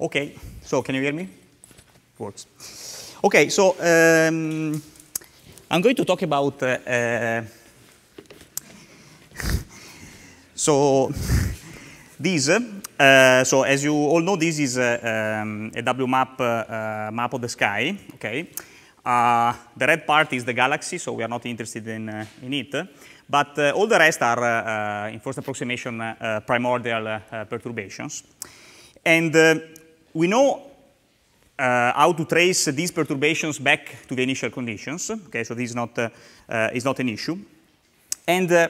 Okay, so can you hear me? Works. Okay, so um, I'm going to talk about. Uh, uh so these. Uh, so as you all know, this is a, uh, um, a WMAP uh, uh, map of the sky. Okay, the red part is the galaxy, so we are not interested in in it. But all the rest are, in first approximation, primordial perturbations. And we know uh, how to trace these perturbations back to the initial conditions. Okay, so this is not, uh, uh, is not an issue. And uh,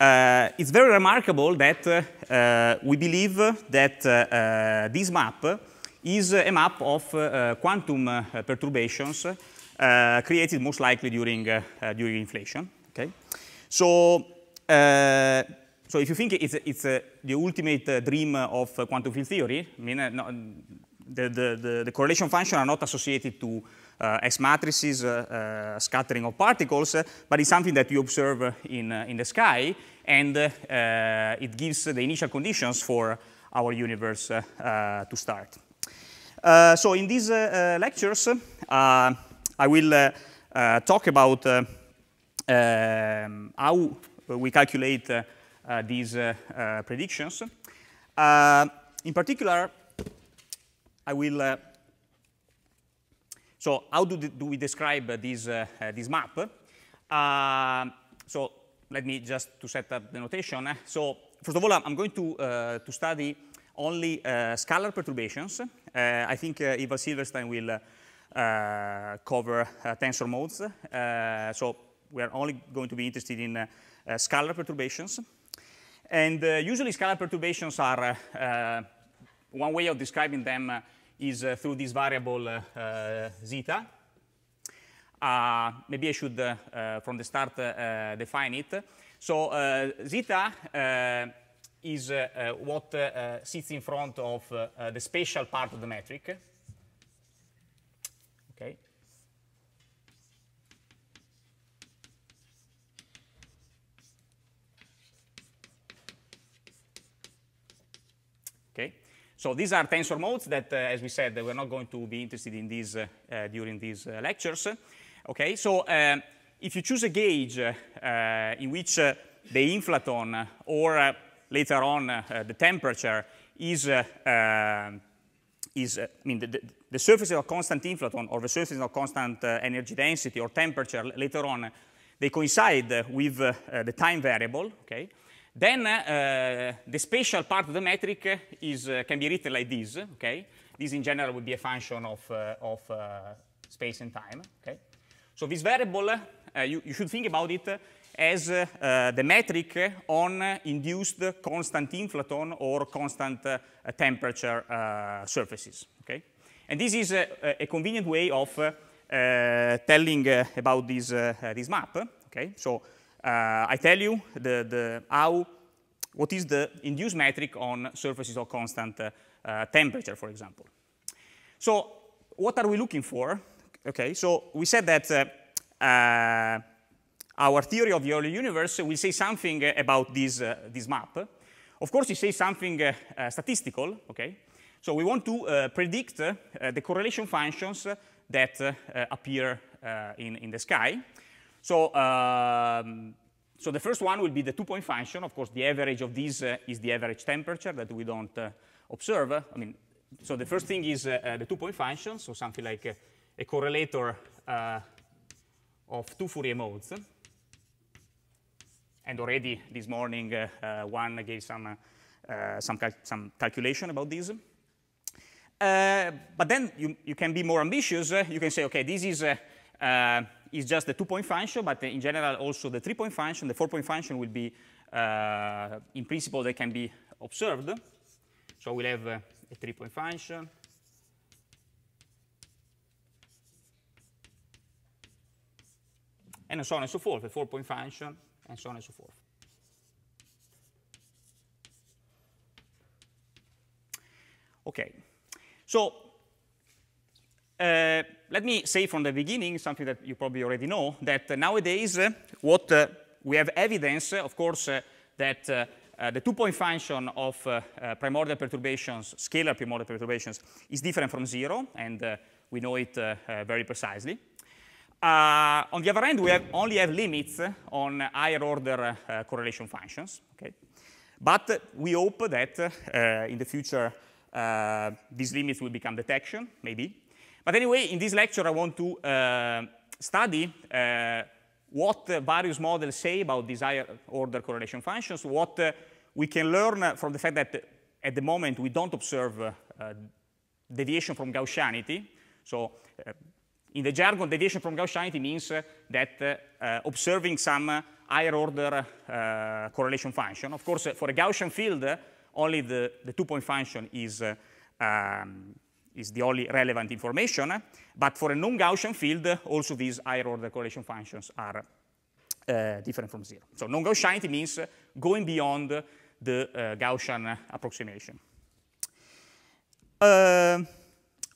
uh, it's very remarkable that uh, we believe that this map is a map of quantum perturbations created most likely during, during inflation. Okay? So so if you think it's, it's uh, the ultimate uh, dream of uh, quantum field theory, I mean, uh, no, the, the, the, the, correlation function are not associated to S uh, matrices, uh, scattering of particles, but it's something that you observe in, in the sky, and it gives the initial conditions for our universe to start. so in these lectures, I will talk about um, how we calculate uh, these uh, uh, predictions. in particular, I will so how do, do, we describe uh, this, uh, uh, this map? so let me just to set up the notation. So first of all, I'm going to, to study only scalar perturbations. I think Eva Silverstein will cover tensor modes. so we are only going to be interested in scalar perturbations. And uh, usually scalar perturbations are, uh, uh, one way of describing them is through this variable zeta. maybe I should, from the start, define it. So zeta is what sits in front of the spatial part of the metric. So these are tensor modes that, uh, as we said, we're not going to be interested in these uh, during these uh, lectures. Okay, so uh, if you choose a gauge in which the inflaton or later on the temperature is, is I mean, the, the, surface of constant inflaton or the surface of constant energy density or temperature later on, they coincide with the time variable, okay? Then uh, the spatial part of the metric is, uh, can be written like this, okay? This in general would be a function of, uh, of uh, space and time, okay? So this variable, uh, you, you, should think about it as uh, the metric on induced constant inflaton or constant temperature surfaces, okay? And this is a, a convenient way of telling about this, this map, okay? So uh, I tell you the, the how, what is the induced metric on surfaces of constant uh, temperature, for example. So what are we looking for? Okay, so we said that uh, our theory of the early universe will say something about this, uh, this map. Of course, it says something uh, uh, statistical, okay? So we want to predict the correlation functions that appear in, in the sky. So, um, so the first one will be the two-point function. Of course, the average of this uh, is the average temperature that we don't uh, observe. I mean, so the first thing is uh, uh the two-point function, so something like a, a correlator uh, of two Fourier modes. And already this morning, uh, one gave some, some, cal some calculation about this. but then you, you can be more ambitious. you can say, OK, this is is just the two-point function, but in general also the three-point function, the four-point function will be, uh, in principle, they can be observed. So we'll have uh, a three-point function. And so on and so forth, a four-point function, and so on and so forth. Okay, so uh, let me say from the beginning something that you probably already know, that uh, nowadays uh, what we have evidence, of course, that the two-point function of primordial perturbations, scalar primordial perturbations, is different from zero, and we know it very precisely. Uh, on the other hand, we have only have limits on higher order uh, correlation functions. Okay? But we hope that uh, in the future, these limits will become detection, maybe. But anyway, in this lecture, I want to uh, study uh, what various models say about these higher order correlation functions, what uh, we can learn from the fact that at the moment we don't observe uh, deviation from Gaussianity. So uh, in the jargon, deviation from Gaussianity means that observing some higher order uh, correlation function. Of course, uh, for a Gaussian field, uh, only the, the two-point function is um, is the only relevant information. But for a non-Gaussian field, also these higher order correlation functions are uh, different from zero. So non-Gaussianity means going beyond the uh, Gaussian approximation. Uh,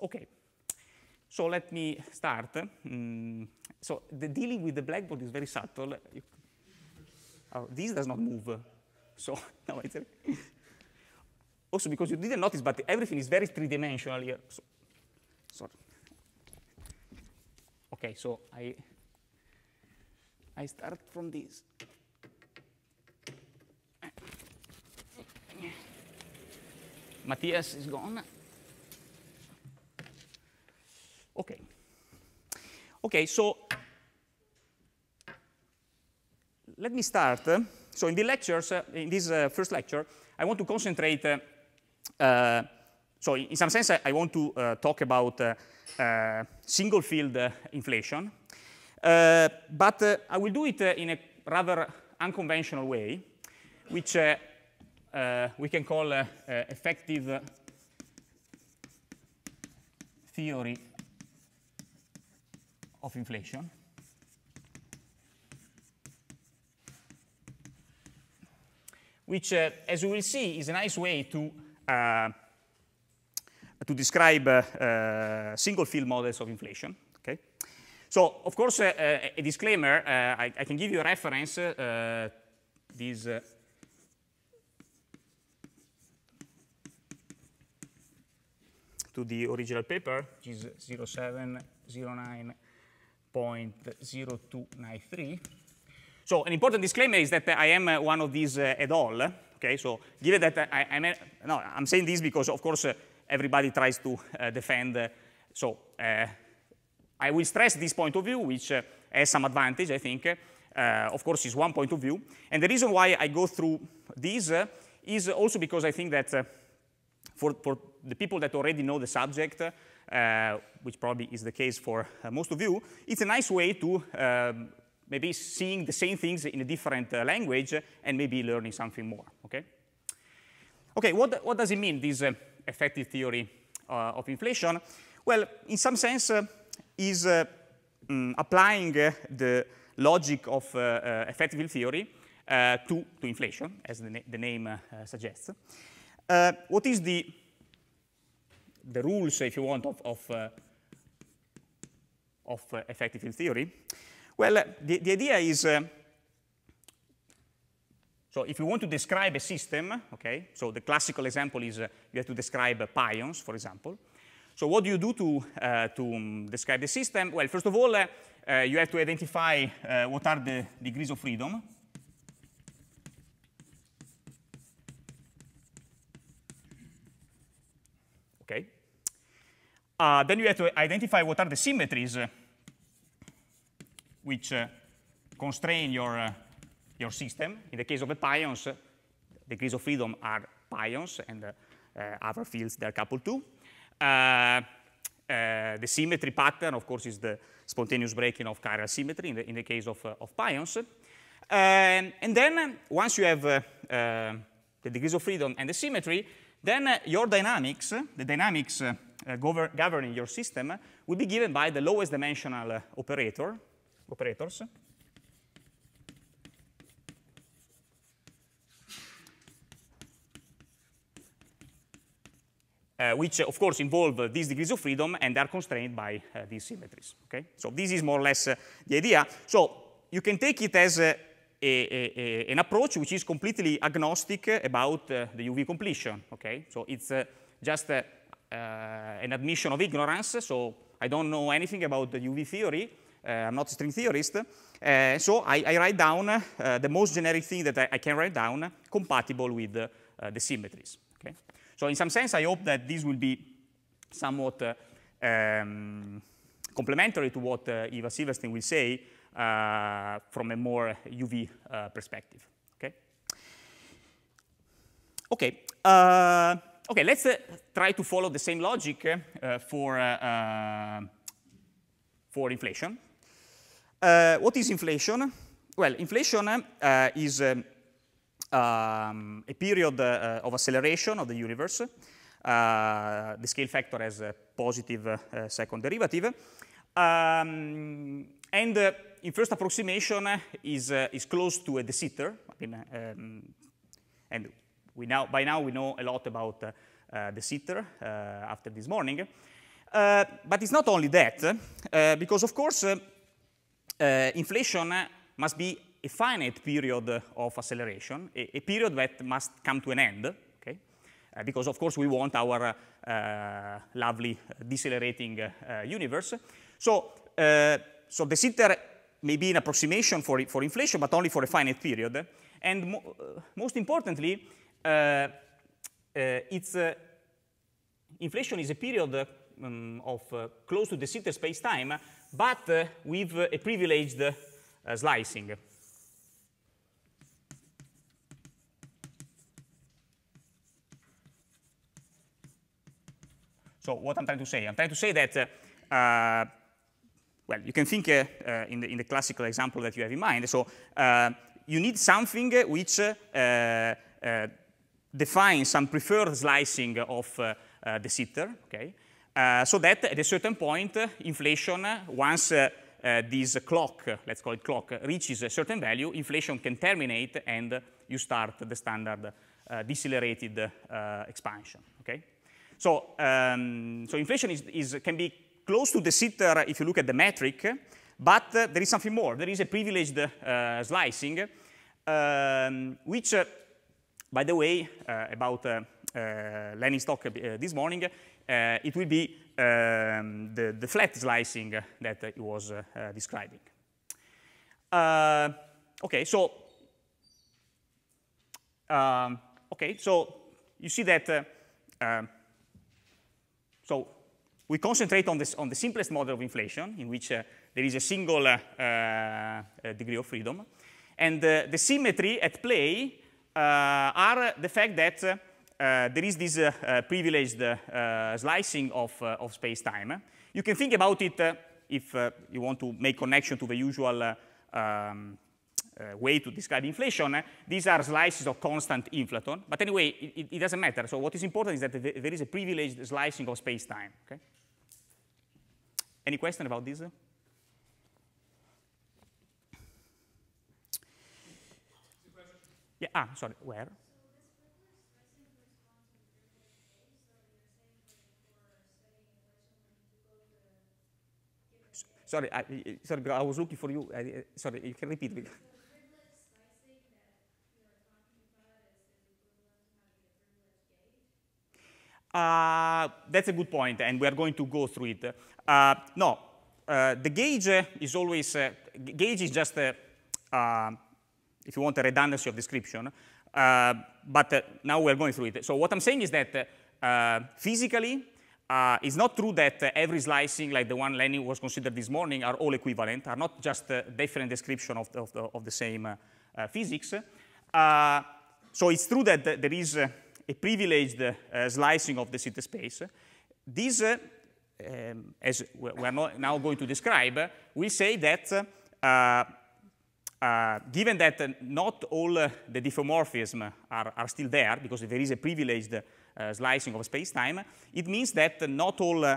okay, so let me start. Mm. so the dealing with the blackboard is very subtle. You, oh, this does not move. So, no, it's, also because you didn't notice, but everything is very three-dimensional here. So, sorry. Okay, so I, I start from this. Matthias is gone. Okay. Okay, so let me start. So in the lectures, uh, in this uh, first lecture, I want to concentrate uh, uh, so in some sense, I, want to uh, talk about uh, single field inflation, but I will do it in a rather unconventional way, which we can call effective theory of inflation. which, uh, as you will see, is a nice way to uh, to describe uh, single field models of inflation. Okay? So, of course, uh, uh, a disclaimer, I, I, can give you a reference, uh, to the original paper, which is 0709.0293. So an important disclaimer is that I am one of these uh, et al. Okay, so given that uh, I, I mean, no, I'm saying this because of course uh, everybody tries to uh, defend. Uh, so uh, I will stress this point of view, which uh, has some advantage, I think. of course, is one point of view, and the reason why I go through this is also because I think that for, for the people that already know the subject, which probably is the case for most of you, it's a nice way to um, maybe seeing the same things in a different uh, language and maybe learning something more, okay? Okay, what, what does it mean, this uh, effective theory uh, of inflation? Well, in some sense, uh, is uh, mm, applying the logic of effective theory to, to inflation, as the, na the name suggests. what is the, the rules, if you want, of, of of uh, effective theory. Well, uh, the, the idea is, uh, so if you want to describe a system, okay, so the classical example is uh, you have to describe uh, pions, for example. So what do you do to, uh, to um, describe the system? Well, first of all, uh, you have to identify what are the degrees of freedom, okay? Uh, then you have to identify what are the symmetries which uh, constrain your, uh, your system. In the case of the pions, degrees of freedom are pions and uh, other fields they're coupled to. the symmetry pattern, of course, is the spontaneous breaking of chiral symmetry in the, in the case of, of pions. Um, and then once you have uh, uh, the degrees of freedom and the symmetry, then uh, your dynamics, the dynamics governing your system, will be given by the lowest dimensional operator, operators. Uh, which, of course, involve these degrees of freedom and are constrained by uh, these symmetries. Okay? So this is more or less uh, the idea. So you can take it as uh, a, a, a, an approach which is completely agnostic about the UV completion. Okay? So it's just an admission of ignorance. So I don't know anything about the UV theory, uh, I'm not a string theorist. Uh, so I, I, write down uh, the most generic thing that I, I can write down compatible with the symmetries. Okay? So in some sense, I hope that this will be somewhat um, complementary to what Eva Silverstein will say from a more UV perspective. Okay. Okay. Uh, okay. Let's uh, try to follow the same logic uh, for for inflation. Uh, what is inflation? Well, inflation uh, is um, um, a period uh, of acceleration of the universe. the scale factor has a positive second derivative. Um, and uh, in first approximation is, uh, is close to a De Sitter. I mean, um, and we now, by now we know a lot about De Sitter after this morning. but it's not only that, because of course uh, inflation must be a finite period of acceleration, a, a, period that must come to an end, okay? Uh, because of course we want our uh, lovely decelerating uh, universe. So, so the sitter may be an approximation for, for inflation, but only for a finite period. And mo most importantly, it's, inflation is a period um, of uh, close to the sitter space-time, but uh, with a privileged uh, slicing. So what I'm trying to say, I'm trying to say that, uh, well, you can think uh, uh, in, the, in, the, classical example that you have in mind. So you need something which defines some preferred slicing of the sitter, okay? Uh, so that at a certain point, inflation, once uh, uh, this clock, let's call it clock, reaches a certain value, inflation can terminate and you start the standard decelerated expansion, okay? So, um, so inflation is, is, can be close to the sitter if you look at the metric, but uh, there is something more. There is a privileged uh, slicing, um, which, uh, by the way, about uh, talk stock this morning, uh, it will be um, the, the, flat slicing that uh, was uh, describing. Uh, okay, so um, okay, so you see that. Um, so we concentrate on, this, on the simplest model of inflation, in which uh, there is a single uh, uh, degree of freedom. And the symmetry at play are the fact that uh, there is this uh, uh, privileged slicing of, of space-time. You can think about it if you want to make connection to the usual um, uh, way to describe inflation, these are slices of constant inflaton. But anyway, it, it, doesn't matter. So what is important is that there is a privileged slicing of space-time. Okay? Any question about this? Yeah, ah, sorry, where? Sorry, I, sorry, because I was looking for you. I, sorry, you can repeat. Uh, that's a good point, and we are going to go through it. Uh, no, uh, the gauge is always, uh, gauge is just, a, uh, uh, if you want, a redundancy of description. but now we're going through it. So what I'm saying is that physically, uh, it's not true that uh, every slicing, like the one Lenny was considered this morning, are all equivalent, are not just a different description of the, of the, of the same uh, uh, physics. Uh, so it's true that th there is a privileged slicing of the city space. This, um, as we are now going to describe, we say that given that not all the diffeomorphisms are, are, still there, because there is a privileged uh, slicing of space-time, it means that not all uh,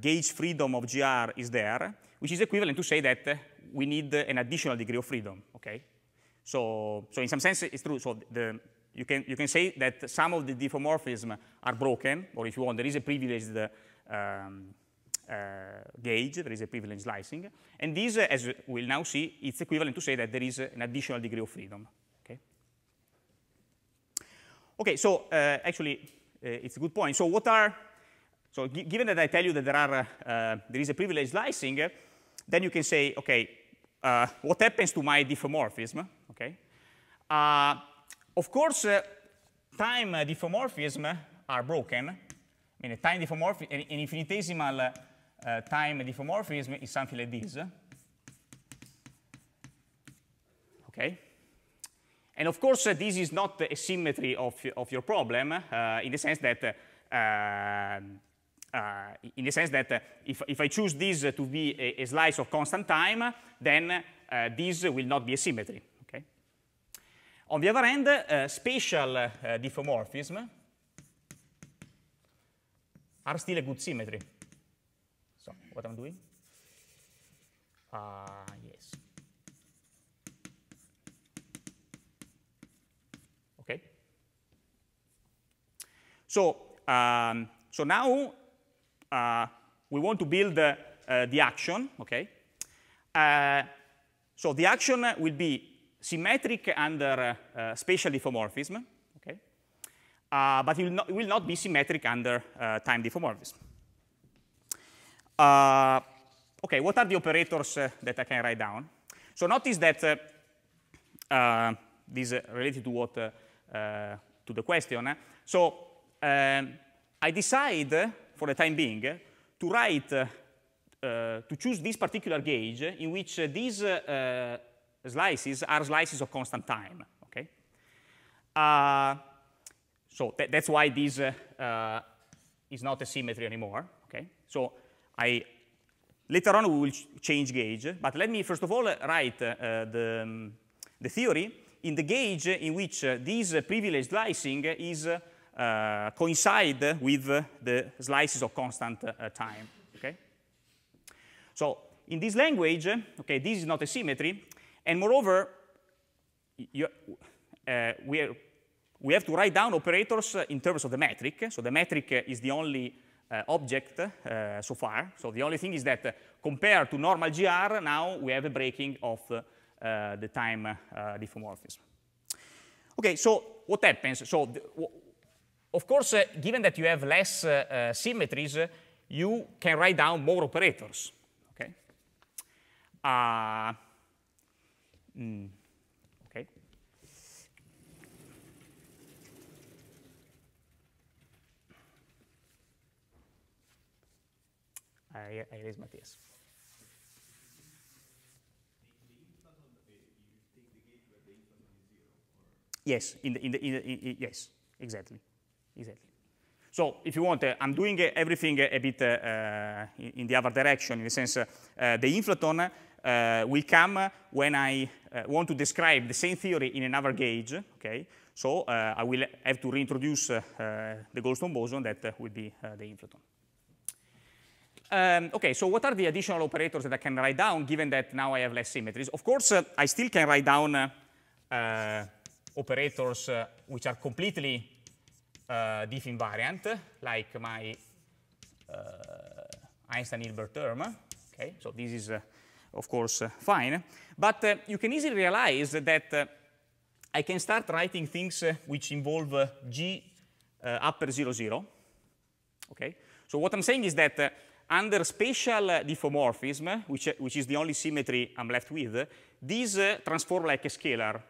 gauge freedom of GR is there, which is equivalent to say that we need an additional degree of freedom, okay? So, so in some sense, it's true. So the, you, can, you can say that some of the diffeomorphism are broken, or if you want, there is a privileged um, uh, gauge, there is a privileged slicing. And this, as we'll now see, it's equivalent to say that there is an additional degree of freedom. Okay, so uh, actually, uh, it's a good point. So what are, so given that I tell you that there, are, uh, there is a privileged lysing, then you can say, okay, what happens to my diffeomorphism, okay? of course, time diffeomorphism are broken. I mean, a time diffeomorphism, an infinitesimal uh, time diffeomorphism is something like this. Okay. And of course, uh, this is not a symmetry of, of your problem uh, in the sense that uh, um, uh, in the sense that uh, if, if I choose this to be a, a slice of constant time, then this will not be a symmetry. Okay? On the other hand, spatial diffeomorphism are still a good symmetry. So what I'm doing? So, um, so now uh, we want to build uh, uh, the action, okay? Uh, so the action will be symmetric under uh, spatial diffeomorphism, okay? Uh, but it will, not, it will, not, be symmetric under time diffeomorphism. okay, what are the operators that I can write down? So notice that this is related to what, to the question. So um, I decide, for the time being, to write, uh, to choose this particular gauge in which these eh, slices are slices of constant time, okay? Ah, so th that's why this eh, is not a symmetry anymore, okay? So I, later on we will ch change gauge, but let me first of all write the, um, the theory in the gauge in which this privileged slicing is uh, coincide with the slices of constant uh, time. Okay? So in this language, okay, this is not a symmetry, and moreover, you, uh, we, are, we have to write down operators in terms of the metric. So the metric is the only uh, object uh, so far. So the only thing is that compared to normal GR, now we have a breaking of the time diffeomorphism. Okay, so what happens? So of course, uh, given that you have less uh, symmetries, you can write down more operators. Okay. Ah, mm, okay. I, I raise Matthias. Yes, in the, in the, in the, in, yes, exactly. Exactly. So if you want, uh, I'm doing uh, everything uh, a bit uh, uh, in the other direction, in the sense the inflaton will come when I want to describe the same theory in another gauge, okay? So I will have to reintroduce the Goldstone boson that will be the inflaton. Um, okay, so what are the additional operators that I can write down given that now I have less symmetries? Of course, I still can write down operators which are completely uh, diff invariant, like my uh, Einstein-Hilbert term. Okay, so this is, uh, of course, uh, fine. But you can easily realize that I can start writing things which involve G upper 0, 0. Okay, so what I'm saying is that under spatial uh, diffeomorphism, which, uh, which is the only symmetry I'm left with, uh, these transform like a scalar.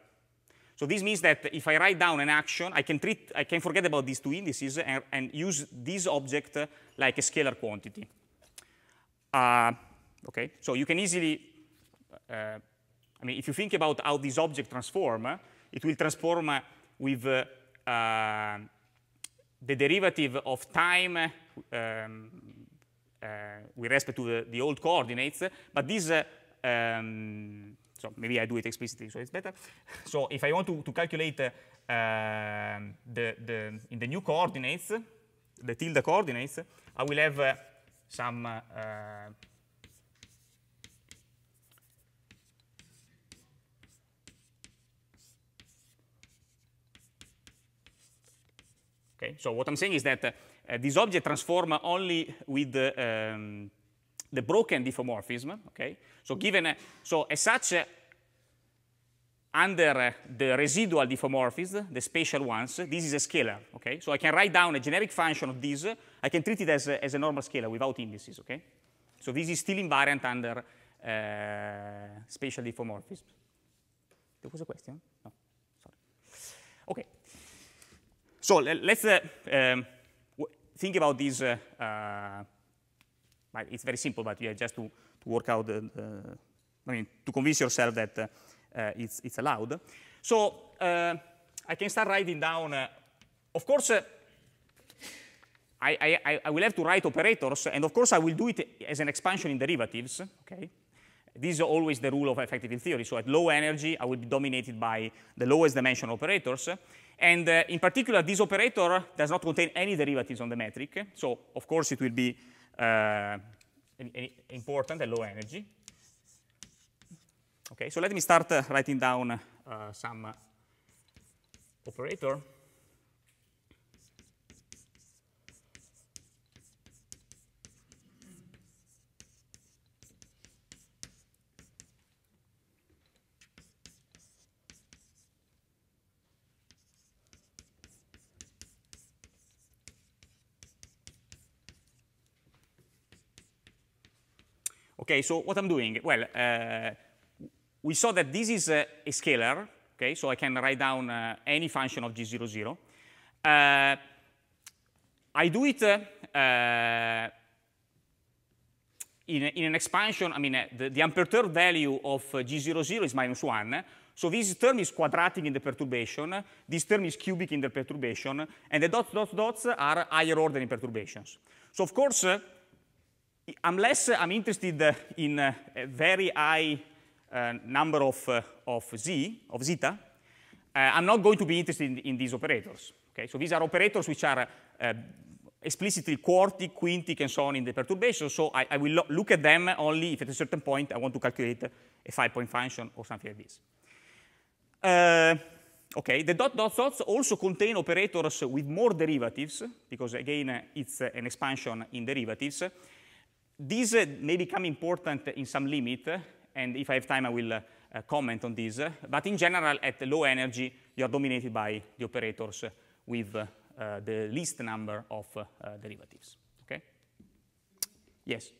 So this means that if I write down an action, I can, treat, I can forget about these two indices and, and use this object uh, like a scalar quantity. Uh, okay, so you can easily, uh, I mean, if you think about how this object transform, uh, it will transform uh, with uh, the derivative of time um, with respect to the, the old coordinates, but this um, so maybe I do it explicitly, so it's better. So if I want to, to calculate uh, the, the, in the new coordinates, the tilde coordinates, I will have uh, some uh, Okay, so what I'm saying is that uh, this object transforms only with the, um, the broken diffeomorphism, okay? So given, eh, so as such, eh, under eh, the residual diffeomorphisms, the spatial ones, this is a scalar, okay? So I can write down a generic function of this. I can treat it as a, as a normal scalar without indices, okay? So this is still invariant under uh, spatial diffeomorphism. There was a question? No, sorry. Okay. So let's uh, um, think about this. uh, but it's very simple, but you have just to, to work out, I mean, to convince yourself that uh, it's, it's allowed. So uh, I can start writing down, uh, of course, uh, I, I, I, will have to write operators, and of course I will do it as an expansion in derivatives, okay? This is always the rule of effective in theory, so at low energy I will be dominated by the lowest dimension operators, and uh, in particular this operator does not contain any derivatives on the metric, so of course it will be uh, important and low energy. Okay, so let me start uh, writing down uh, some operator. Okay, so what I'm doing? Well, uh, we saw that this is a, a, scalar, okay, so I can write down uh, any function of G00. uh, I do it uh, uh, in, in, an expansion, I mean, uh, the, the value of G00 is minus 1, so this term is quadratic in the perturbation, this term is cubic in the perturbation, and the dots, dots, dots are higher order in perturbations. So of course, unless uh, I'm interested uh, in uh, a very high number of, of z, of zeta, I'm not going to be interested in, in, these operators. Okay, so these are operators which are explicitly quartic, quintic, and so on in the perturbation. So I, I will lo look at them only if at a certain point I want to calculate a five-point function or something like this. Uh, okay, the dot dot dots also contain operators with more derivatives because again it's an expansion in derivatives. These uh, may become important in some limit, and if I have time, I will uh, comment on this. But in general, at low energy, you are dominated by the operators with uh, the least number of derivatives. Okay? Yes?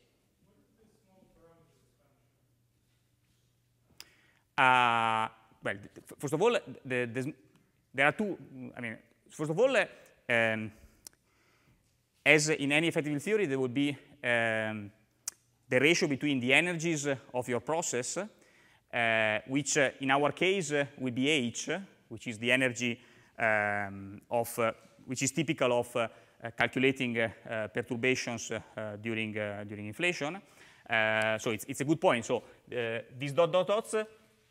Uh, well, first of all, the, the, there are two, I mean, first of all, um, as in any effective theory, there will be um, the ratio between the energies of your process, uh, which uh, in our case uh, will be H, which is the energy um, of, which is typical of calculating perturbations during, during inflation. so it's, it's a good point. So these dot dot dots,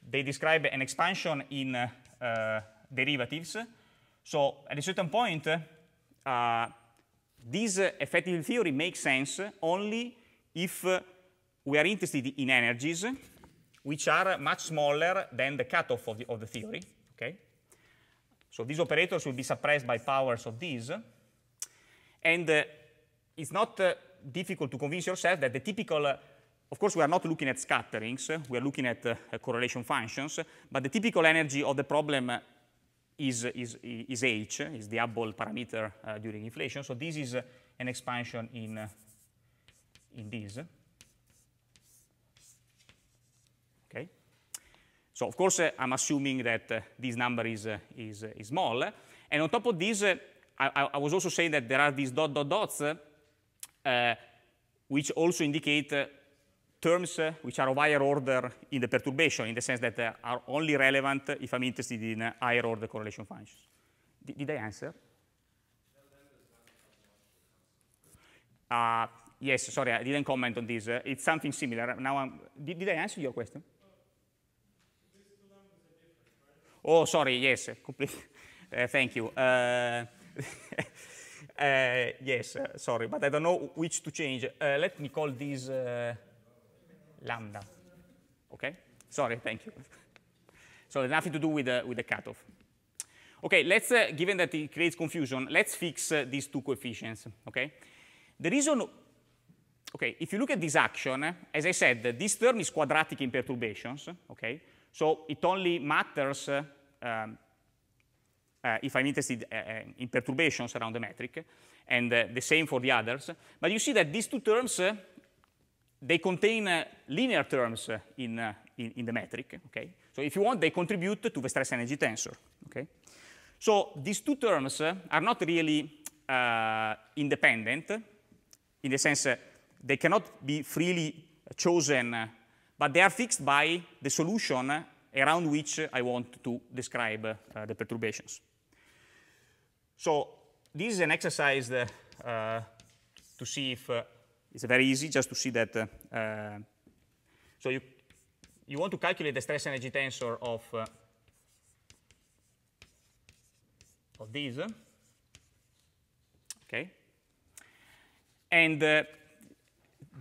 they describe an expansion in derivatives. So at a certain point, uh, this uh, effective theory makes sense only if uh, we are interested in energies which are much smaller than the cutoff of the, of the theory. Okay? So these operators will be suppressed by powers of these. And uh, it's not uh, difficult to convince yourself that the typical, uh, of course, we are not looking at scatterings, uh, we are looking at correlation functions, but the typical energy of the problem is, is, is h, is the Hubble parameter uh, during inflation. So this is uh, an expansion in, uh, in this. Okay. So of course, uh, I'm assuming that uh, this number is, uh, is, is, small. And on top of this, I, I, was also saying that there are these dot dot dots which also indicate terms eh, which are of higher order in the perturbation, in the sense that they eh, are only relevant if I'm interested in eh, higher order correlation functions. D did I answer? Uh, yes, sorry, I didn't comment on this. Uh, it's something similar. Now, I'm, did, did I answer your question? Oh, sorry, yes, completely. Uh, thank you. Uh, uh, yes, uh, sorry, but I don't know which to change. let me call this lambda. Okay? Sorry, thank you. so nothing to do with the, with the cutoff. Okay, let's, uh, given that it creates confusion, let's fix uh, these two coefficients, okay? The reason, okay, if you look at this action, as I said, this term is quadratic in perturbations, okay? So it only matters uh, um, uh, if I'm interested uh, uh, in perturbations around the metric, and the same for the others. But you see that these two terms they contain uh, linear terms uh, in, uh, in, in, the metric, okay? So if you want, they contribute to the stress energy tensor, okay? So these two terms eh, are not really independent, in the sense they cannot be freely chosen, but they are fixed by the solution around which I want to describe the perturbations. So this is an exercise to see if it's very easy just to see that. Uh, so you, you want to calculate the stress energy tensor of, uh, of these. Okay. And uh,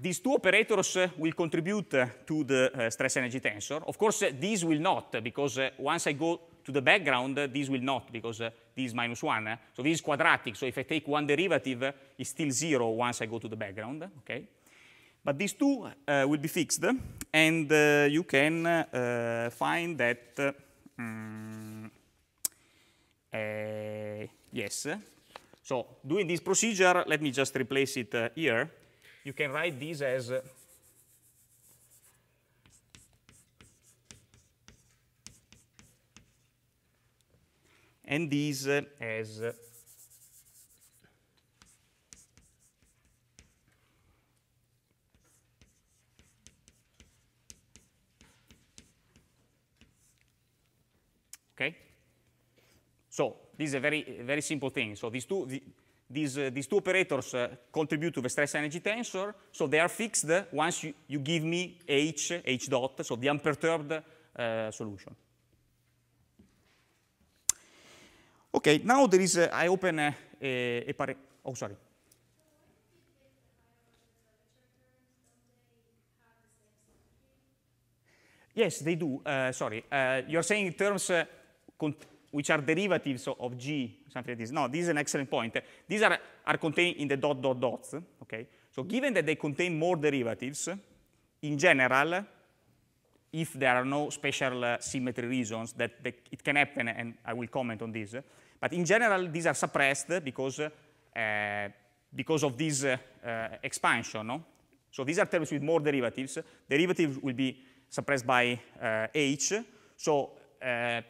these two operators uh, will contribute uh, to the uh, stress energy tensor. Of course, uh, these will not, because uh, once I go to the background, uh, these will not, because is minus one. Eh? So this is quadratic, so if I take one derivative, it's still zero once I go to the background, okay? But these two uh, will be fixed, and uh, you can uh, find that, um, yes. So doing this procedure, let me just replace it uh, here. You can write this as and these uh, as uh, Okay? So this is a very, very simple thing. So these two, the, these, uh, these two operators uh, contribute to the stress energy tensor, so they are fixed once you, you give me H, H dot, so the unperturbed uh, solution. Okay, now there is, a, I open a, a, a oh, sorry. Yes, they do, uh, sorry. Uh, you're saying terms uh, which are derivatives of G, something like this. No, this is an excellent point. These are, are contained in the dot, dot, dots, okay? So given that they contain more derivatives, in general, if there are no special uh, symmetry reasons that it can happen, and I will comment on this, but in general, these are suppressed because, uh, because of this uh, uh, expansion. No? So these are terms with more derivatives. Derivatives will be suppressed by uh, h. So uh,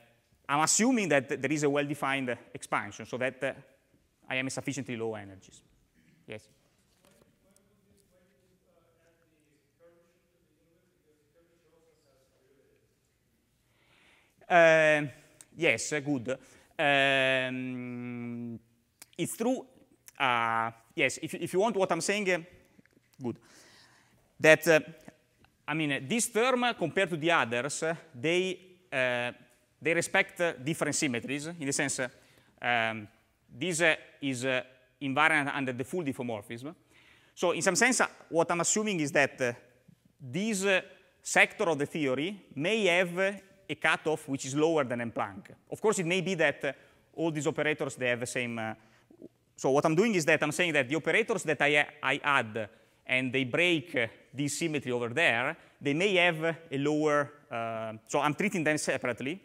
I'm assuming that there is a well-defined expansion so that uh, I am sufficiently low energies. Yes? yes, good. Um, it's true, uh, yes, if, if, you want what I'm saying, uh, good, that, uh, I mean, uh, this term uh, compared to the others, uh, they, they respect different symmetries, in the sense, um, this is invariant under the full diffeomorphism. So in some sense, what I'm assuming is that this sector of the theory may have a cutoff which is lower than M-Planck. Of course, it may be that uh, all these operators, they have the same. Uh, so what I'm doing is that I'm saying that the operators that I, I add and they break this symmetry over there, they may have a lower, uh, so I'm treating them separately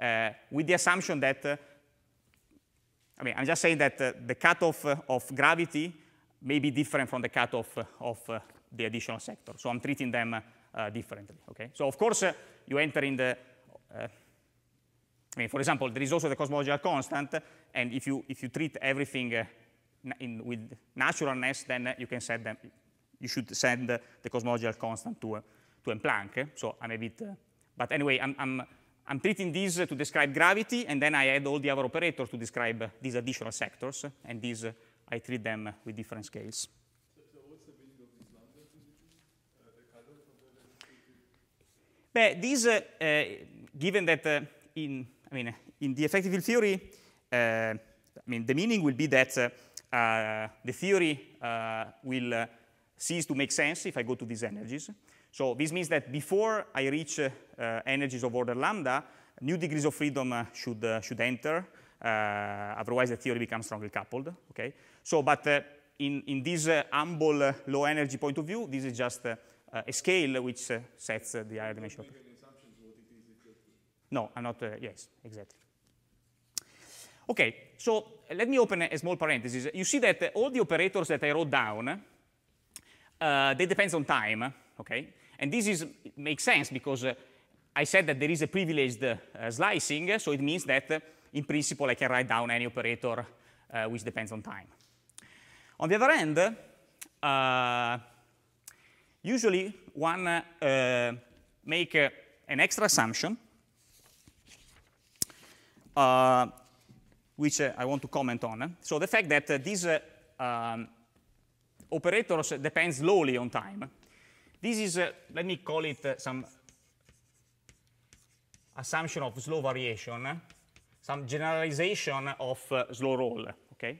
uh, with the assumption that, uh, I mean, I'm just saying that uh, the cutoff of gravity may be different from the cutoff of the additional sector. So I'm treating them differently, okay? So of course, you enter in the Eh, I mean, for example, there is also the cosmological constant, and if you, if you treat everything eh, in, with naturalness, then you can set them, you should send the cosmological constant to, to M Planck. Eh, so I'm a bit, but anyway, I'm, I'm, I'm treating these to describe gravity, and then I add all the other operators to describe these additional sectors, and these I treat them with different scales. But these, uh, uh, given that uh, in, I mean, uh, in the effective field theory, uh, I mean, the meaning will be that uh, the theory will cease to make sense if I go to these energies. So this means that before I reach energies of order lambda, new degrees of freedom should, should enter. otherwise, the theory becomes strongly coupled. Okay. So, but in, in this humble low energy point of view, this is just a scale which sets the higher dimension. No, I'm not, uh, yes, exactly. Okay, so uh, let me open a small parenthesis. You see that uh, all the operators that I wrote down, uh, they depend on time, okay? And this is, makes sense because uh, I said that there is a privileged uh, slicing, so it means that uh, in principle I can write down any operator which depends on time. On the other hand, usually one make an extra assumption uh, which uh, I want to comment on. Eh? So the fact that uh, these um, operators depend slowly on time. This is, let me call it some assumption of slow variation, eh? some generalization of slow roll, okay?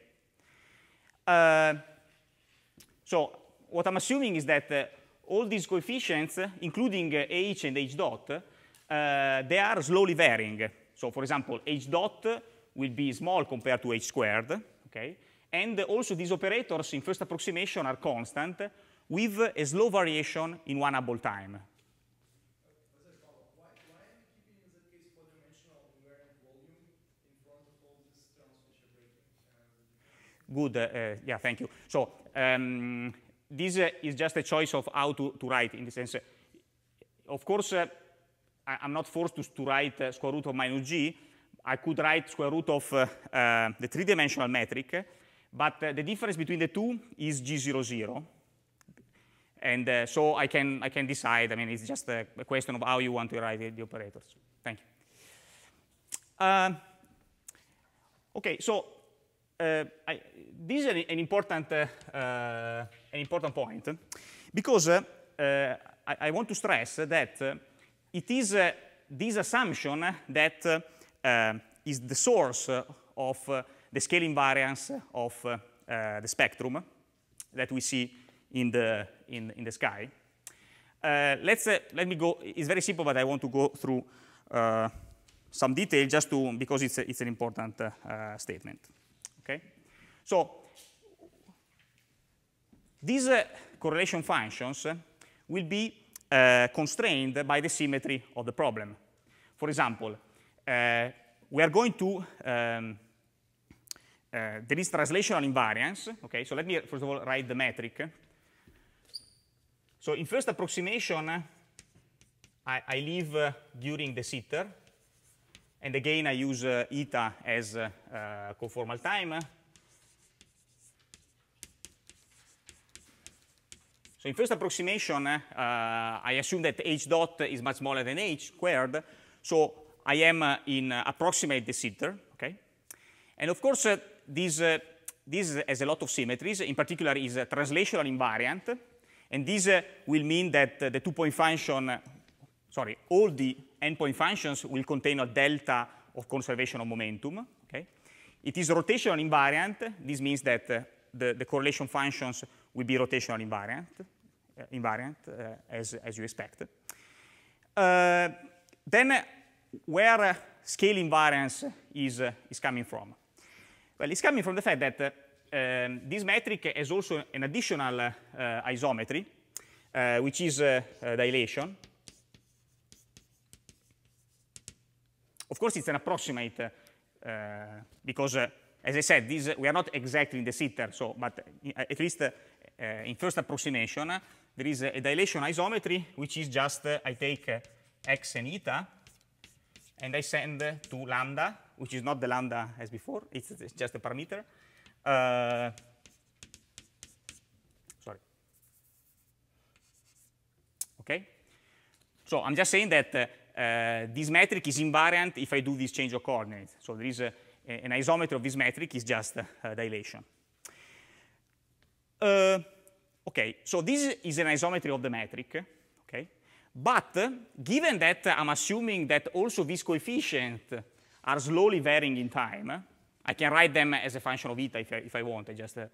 so what I'm assuming is that all these coefficients, including h and h dot, uh, they are slowly varying. So for example, h dot will be small compared to h squared, okay? And also these operators in first approximation are constant with a slow variation in one able time. Good, uh, uh, yeah, thank you. So um, this uh, is just a choice of how to, to write in the sense, of course, uh, I, am not forced to, to write uh, square root of minus g. I could write square root of uh, uh, the three-dimensional metric, but uh, the difference between the two is g00. and uh, so I can, I can decide. I mean, it's just a, a question of how you want to write the, the operators. Thank you. Um, OK, so uh, I, this is an, an important, uh, an important point because I, I, want to stress that it is uh, this assumption that uh, is the source of uh, the scale invariance of the spectrum that we see in the, in, in the sky. Uh, let's, uh, let me go, it's very simple, but I want to go through uh, some detail just to, because it's, a, it's an important statement, okay? So, these correlation functions will be uh, constrained by the symmetry of the problem. For example, uh, we are going to, um, uh, there is translational invariance, okay, so let me first of all write the metric. So in first approximation, I, I leave uh, during the sitter, and again I use uh, eta as conformal time, So in first approximation, uh, I assume that h dot is much smaller than h squared, so I am uh, in uh, approximate the sitter, okay? And of course, uh, this, uh, this has a lot of symmetries, in particular is a translational invariant, and this uh, will mean that the two-point function, sorry, all the endpoint functions will contain a delta of conservation of momentum, okay? It is rotational invariant, this means that the, the correlation functions will be rotational invariant, uh, invariant uh, as, as you expect. Uh, then where scale invariance is, uh, is coming from? Well, it's coming from the fact that uh, um, this metric has also an additional isometry, which is dilation. Of course, it's an approximate because, as I said, these, we are not exactly in the sitter, so, but at least Eh, in first approximation, there is a, dilation isometry, which is just eh, I take eh, x and eta, and I send to lambda, which is not the lambda as before, it's, it's just a parameter. Uh, sorry. Okay? So I'm just saying that uh, uh, this metric is invariant if I do this change of coordinates. So there is a, an isometry of this metric is just dilation. Uh, Okay, so this is an isometry of the metric, okay? But given that I'm assuming that also these coefficients are slowly varying in time, I can write them as a function of eta if I, if I want, I just, uh,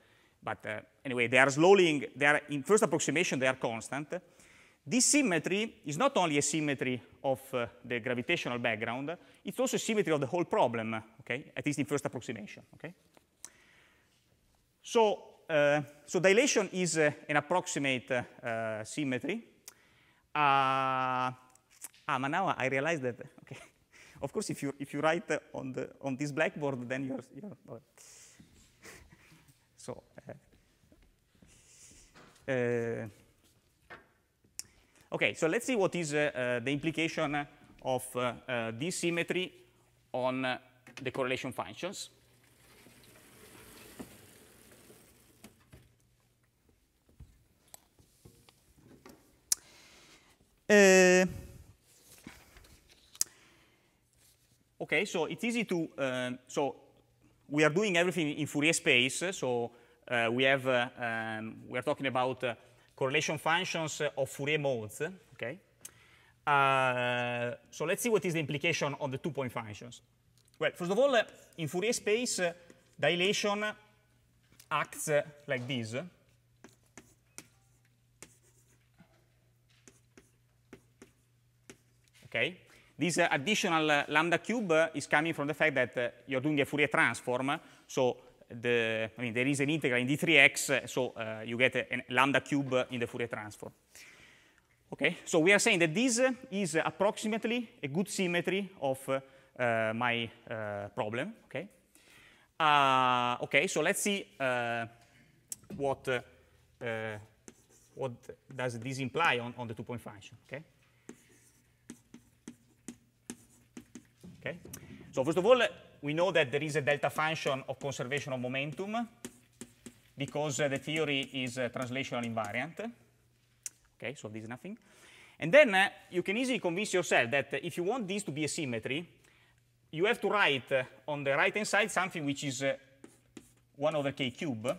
but uh, anyway, they are slowly, they are in first approximation, they are constant. This symmetry is not only a symmetry of uh, the gravitational background, it's also a symmetry of the whole problem, okay, at least in first approximation, okay? So uh, so dilation is uh, an approximate uh, symmetry. ah, but now I realize that, okay. Of course, if you, if you write on, the, on this blackboard, then you're, you're so, uh, okay, so let's see what is uh, uh, the implication of this symmetry on the correlation functions. So it's easy to, um, so we are doing everything in Fourier space. Uh, so uh, we have, uh, um, we are talking about uh, correlation functions of Fourier modes, okay? Uh, so let's see what is the implication on the two-point functions. Well, first of all, uh, in Fourier space, dilation acts like this. Okay? This uh, additional uh, lambda cube uh, is coming from the fact that you're doing a Fourier transform, so the, I mean, there is an integral in d3x, so you get a, a lambda cube in the Fourier transform. Okay, so we are saying that this is approximately a good symmetry of uh, my uh, problem. Okay, uh, okay, so let's see what what does this imply on, on the two-point function. Okay. Okay? So first of all, we know that there is a delta function of conservation of momentum because uh, the theory is uh, translational invariant. Okay, so this is nothing. And then uh, you can easily convince yourself that if you want this to be a symmetry, you have to write uh, on the right-hand side something which is uh, 1 over k cube,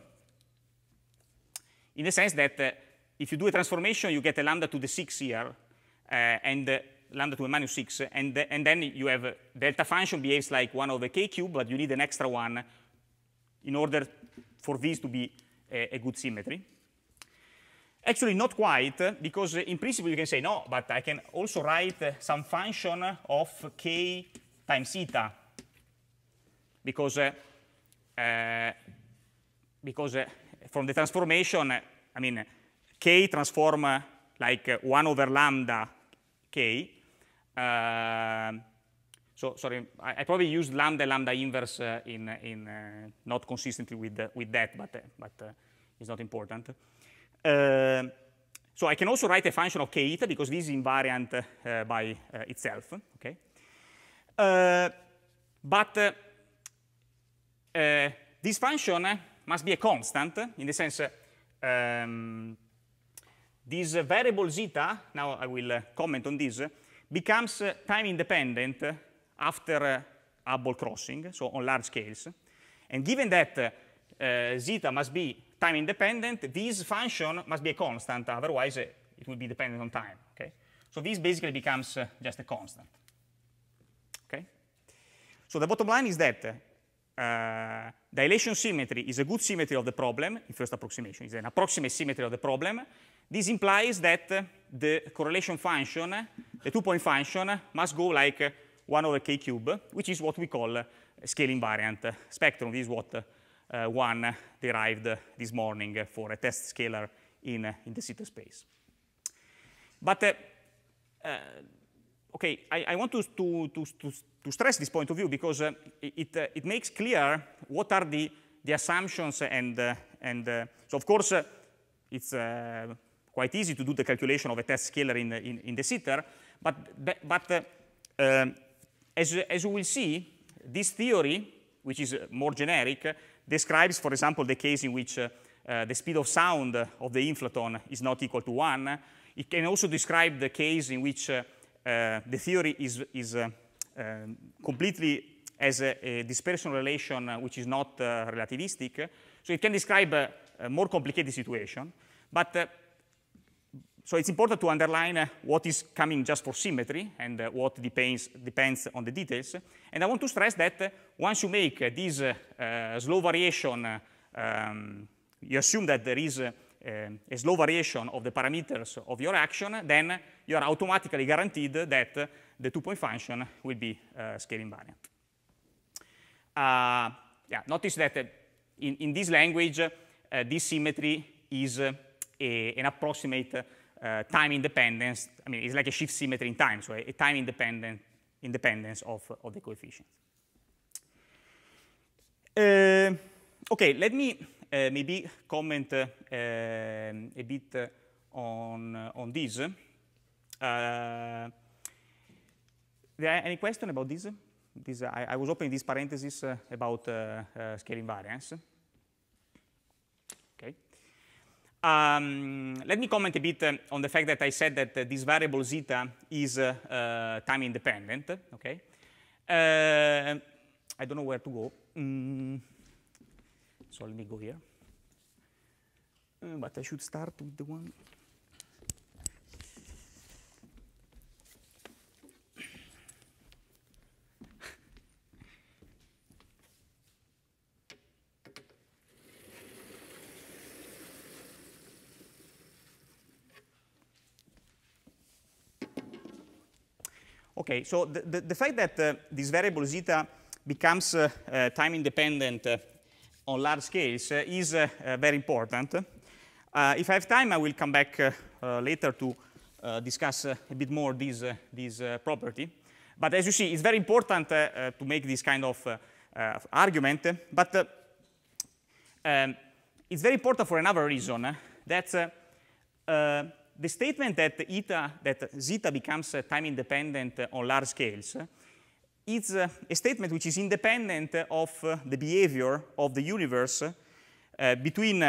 in the sense that uh, if you do a transformation, you get a lambda to the 6 here, and lambda to the minus 6, and, and then you have delta function behaves like one over k cube, but you need an extra one in order for this to be a, a good symmetry. Actually, not quite, because in principle you can say, no, but I can also write some function of k times theta, because, uh, uh, because uh, from the transformation, I mean, k transform like 1 over lambda k, um, so sorry, I, I, probably used lambda lambda inverse uh, in, uh, in uh, not consistently with, uh, with that, but, uh, but uh, it's not important. Um, so I can also write a function of k eta because this is invariant by itself, okay? but this function must be a constant in the sense um, this variable zeta, now I will comment on this, becomes uh, time independent after uh, Hubble crossing, so on large scales. And given that uh, zeta must be time independent, this function must be a constant, otherwise it will be dependent on time. Okay? So this basically becomes just a constant. Okay? So the bottom line is that uh, dilation symmetry is a good symmetry of the problem in first approximation. It's an approximate symmetry of the problem this implies that uh, the correlation function, the two-point function, must go like 1 over k cube, which is what we call scale invariant spectrum. This is what uh, one derived this morning for a test scalar in, in the Sitter space. But, uh, uh, okay, I, I want to, to, to, to, stress this point of view because it, it makes clear what are the, the assumptions and, and so of course, it's uh, quite easy to do the calculation of a test scalar in, in, in the sitter, but, but uh, uh, as, as you will see, this theory, which is uh, more generic, describes, for example, the case in which uh, uh, the speed of sound of the inflaton is not equal to one. It can also describe the case in which uh, the theory is, is completely as a, a, dispersion relation which is not relativistic. So it can describe a more complicated situation. But so it's important to underline uh, what is coming just for symmetry and uh, what depends, depends on the details. And I want to stress that uh, once you make this slow variation, um, you assume that there is a slow variation of the parameters of your action, then you are automatically guaranteed that the two-point function will be scale invariant. yeah, notice that in, in, this language, this symmetry is a, an approximate uh, time independence, I mean, it's like a shift symmetry in time, so a, a time independent independence of, of the coefficients. Uh, okay, let me uh, maybe comment uh, a bit uh, on, uh, on this. Uh, there any question about this? this I, I was opening this parenthesis about scaling variance. Um, let me comment a bit uh, on the fact that I said that uh, this variable zeta is uh, uh time independent, okay? Uh, I don't know where to go. Mm. So let me go here. Uh, but I should start with the one Okay, so the, the, the fact that uh, this variable zeta becomes uh, uh, time independent uh, on large scales uh, is uh, very important. if I have time, I will come back later to discuss a bit more this, this property. But as you see, it's very important to make this kind of argument. But um, it's very important for another reason, that the statement that, eta, that zeta becomes uh, time independent uh, on large scales uh, is a statement which is independent of the behavior of the universe between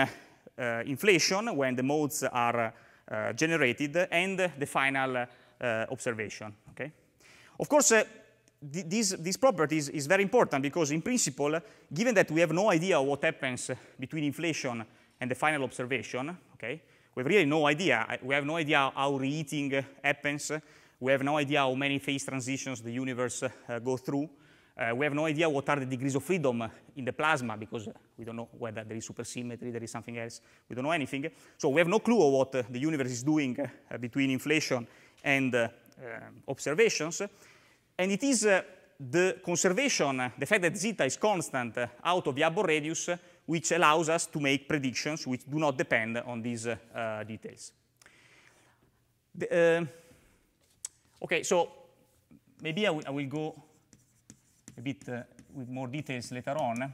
inflation, when the modes are generated, and the final observation. Okay? Of course, this, property is, is, very important because in principle, given that we have no idea what happens between inflation and the final observation, okay, we have really no idea. We have no idea how reheating happens. We have no idea how many phase transitions the universe uh, go through. Uh, we have no idea what are the degrees of freedom in the plasma because we don't know whether there is supersymmetry, there is something else. We don't know anything. So we have no clue what uh, the universe is doing uh, between inflation and uh, um, observations. And it is uh, the conservation, the fact that zeta is constant out of the Abbo radius which allows us to make predictions which do not depend on these uh, details. The, uh, okay, so maybe I, I will go a bit uh, with more details later on,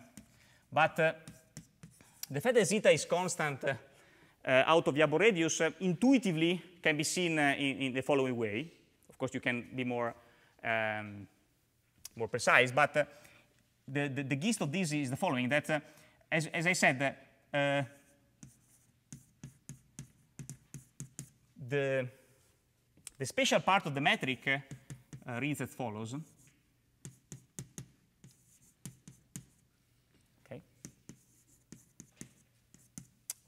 but uh, the fact that zeta is constant uh, uh, out of Yabo radius intuitively can be seen in, in, the following way. Of course, you can be more, um, more precise, but the, the, the gist of this is the following, that as, as I said, the, uh, the, the part of the metric uh, uh, reads as follows. Okay.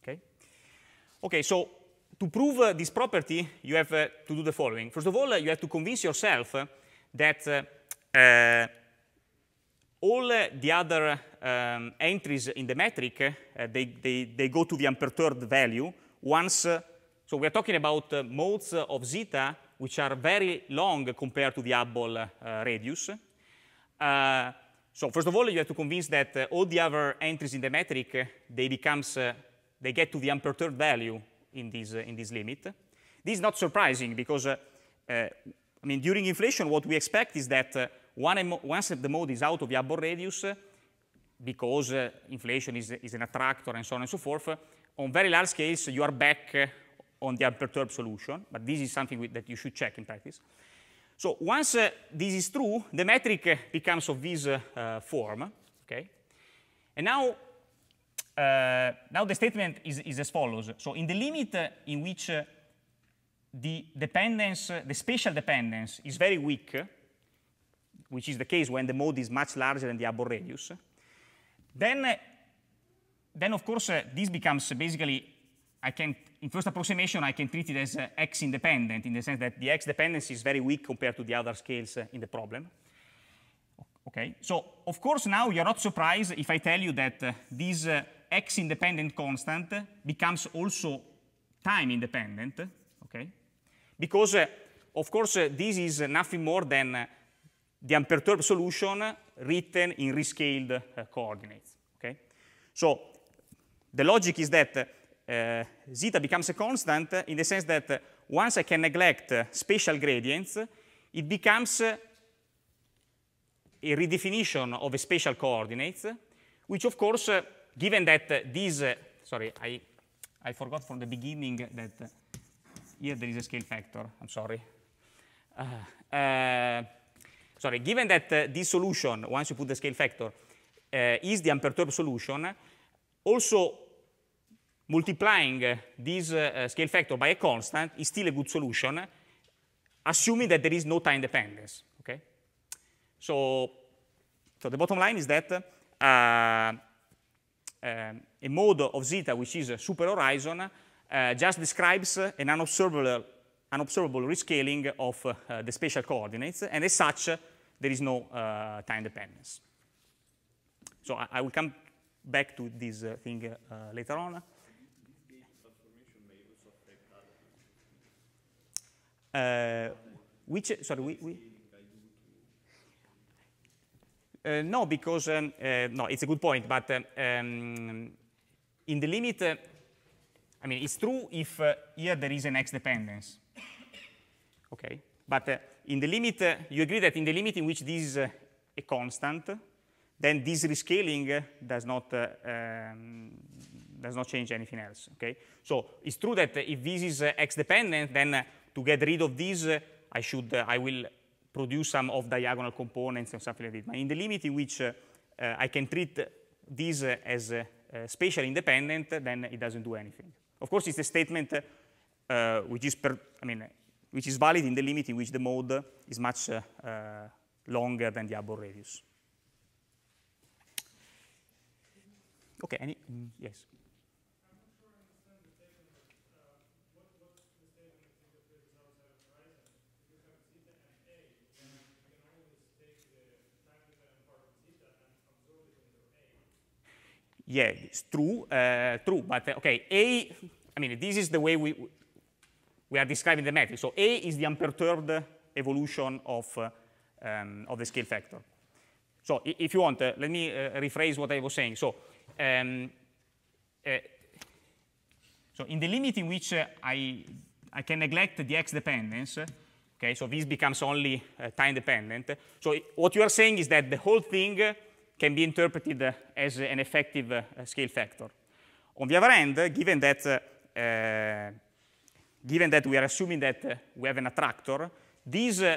Okay. Okay. So to prove uh, this property, you have uh, to do the following. First of all, uh, you have to convince yourself uh, that uh, all uh, the other um, entries in the metric, uh, they, they, they, go to the unperturbed value. Once, uh, so we're talking about uh, modes of zeta, which are very long compared to the Hubble uh, radius. Uh, so first of all, you have to convince that all the other entries in the metric, they, becomes, they get to the unperturbed value in this, in this limit. This is not surprising because, I mean, during inflation, what we expect is that once the mode is out of the arbor radius, because uh, inflation is, is, an attractor and so on and so forth, on very large scales, you are back on the unperturbed solution, but this is something that you should check in practice. So once uh, this is true, the metric uh, becomes of this uh, uh form, okay? And now, uh, now the statement is, is, as follows. So in the limit in which the dependence, the spatial dependence is very weak, which is the case when the mode is much larger than the arbor radius, then, then of course uh, this becomes basically, I can, in first approximation, I can treat it as uh, x independent in the sense that the x dependency is very weak compared to the other scales uh, in the problem. Okay, so of course now you're not surprised if I tell you that uh, this uh, x-independent constant becomes also time-independent, okay? Because uh, of course this is nothing more than the unperturbed solution written in rescaled uh, coordinates. Okay? So the logic is that uh, zeta becomes a constant in the sense that uh, once I can neglect uh, spatial gradients, it becomes uh, a redefinition of a spatial coordinates, which of course, given that these, sorry, I, I forgot from the beginning that here there is a scale factor, I'm sorry. Uh, uh, sorry, given that uh, this solution, once you put the scale factor, uh, is the unperturbed solution, also multiplying uh, this uh, scale factor by a constant is still a good solution, assuming that there is no time dependence, okay? So, so the bottom line is that a mode of zeta which is a super horizon uh, just describes an unobservable an observable rescaling of uh, the spatial coordinates, and as such, there is no uh, time dependence. So I, I, will come back to this uh, thing uh, later on. which, sorry, we, we uh, no, because um, uh, no, it's a good point. But um, in the limit, uh, I mean, it's true if here there is an x dependence. Okay? But uh, in the limit, uh, you agree that in the limit in which this is uh, a constant, then this rescaling uh, does not uh, um, does not change anything else. Okay? So it's true that if this is uh, x-dependent, then to get rid of this, I should I will produce some off diagonal components or something like that. But in the limit in which I can treat this as spatially independent, then it doesn't do anything. Of course, it's a statement which is per I mean which is valid in the limit in which the mode is much uh, uh, longer than the arbor radius. Okay, any, mm, yes? yeah, it's true, uh, true. But uh, okay, A, I mean, this is the way we we are describing the metric. So A is the unperturbed evolution of, um, of the scale factor. So if you want, uh, let me uh, rephrase what I was saying. So, um, uh, so in the limit in which I, I can neglect the x dependence, okay, so this becomes only time dependent. So what you are saying is that the whole thing can be interpreted as an effective scale factor. On the other hand, given that uh, given that we are assuming that uh, we have an attractor, this uh,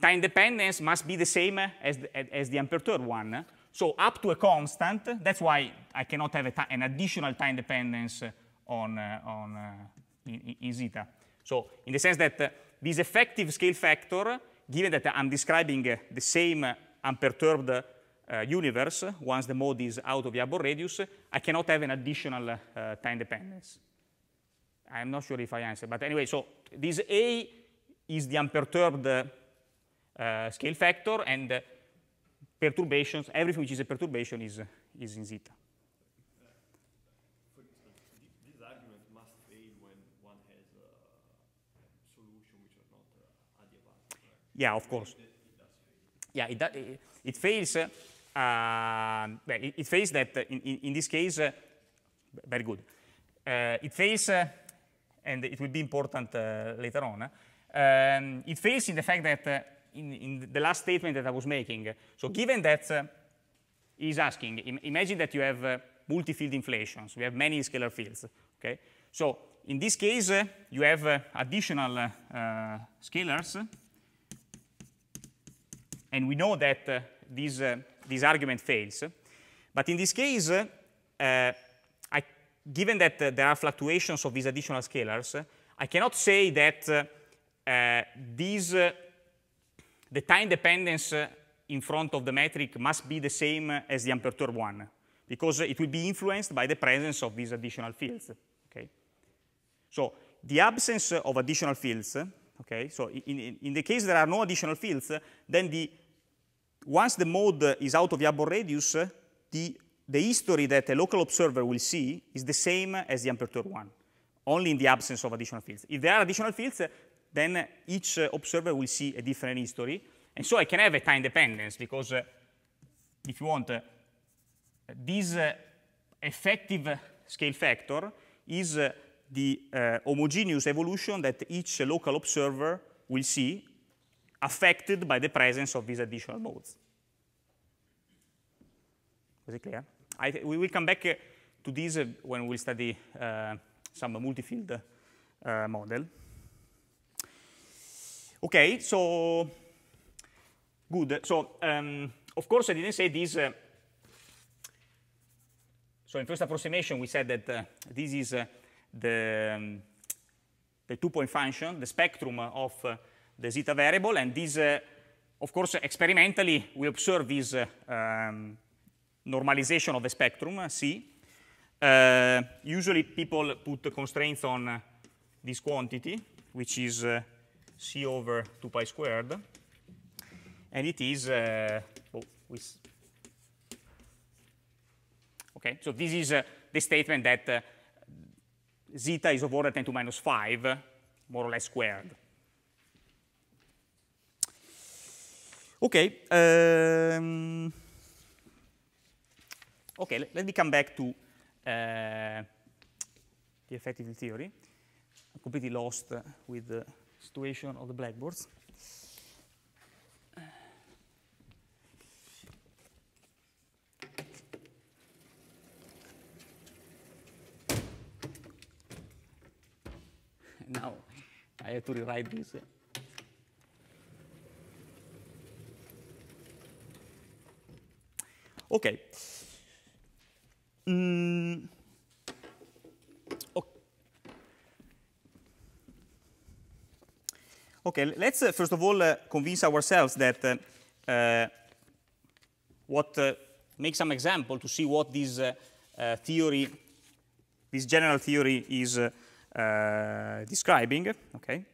time dependence must be the same as the, as the amperturbed one. So up to a constant, that's why I cannot have an additional time dependence on, uh, on in, in, zeta. So in the sense that this effective scale factor, given that I'm describing the same unperturbed uh, universe, once the mode is out of the Abor radius, I cannot have an additional uh, time dependence. I'm not sure if I answered, but anyway, so this A is the unperturbed uh, scale factor, and uh, perturbations, everything which is a perturbation is, is in zeta. Uh, yeah, of course. Yeah, it, it, it fails. Uh, it, it fails that uh, in, in, in this case, uh, very good. it fails and it will be important uh, later on. Um, it fails in the fact that uh, in, in, the last statement that I was making, so given that uh, he's asking, Im imagine that you have multi-field inflations, we have many scalar fields, okay? So in this case, uh, you have uh, additional uh, scalars. And we know that this, this argument fails. But in this case, given that uh, there are fluctuations of these additional scalars, I cannot say that uh, these, uh, the time dependence in front of the metric must be the same as the amperturb one, because it will be influenced by the presence of these additional fields. Okay? So the absence of additional fields, okay, so in, in the case there are no additional fields, then the, once the mode is out of the abort radius, the the history that a local observer will see is the same as the unperturbed one, only in the absence of additional fields. If there are additional fields, then each uh, observer will see a different history. And so I can have a time dependence because uh, if you want, uh, this uh, effective scale factor is uh, the uh, homogeneous evolution that each local observer will see affected by the presence of these additional modes. Was it clear? I, we will come back uh, to this uh, when we study uh, some multi-field model. Okay, so good. So um, of course, I didn't say this. so in first approximation, we said that this is the um, the two-point function, the spectrum of uh, the zeta variable, and this, uh, of course, experimentally, we observe this uh, um, normalization of the spectrum, uh, C. Uh, usually people put constraints on uh, this quantity, which is uh, C over 2 pi squared. And it is, uh, oh, okay, so this is uh, the statement that zeta is of order 10 to minus 5, more or less squared. Okay. Um, Okay, let, let me come back to uh, the effective theory. I'm completely lost uh, with the situation of the blackboards. now I have to rewrite this. Okay. Mm, okay, let's uh, first of all uh, convince ourselves that uh, uh what uh, make some example to see what this uh, theory, this general theory is describing. Okay,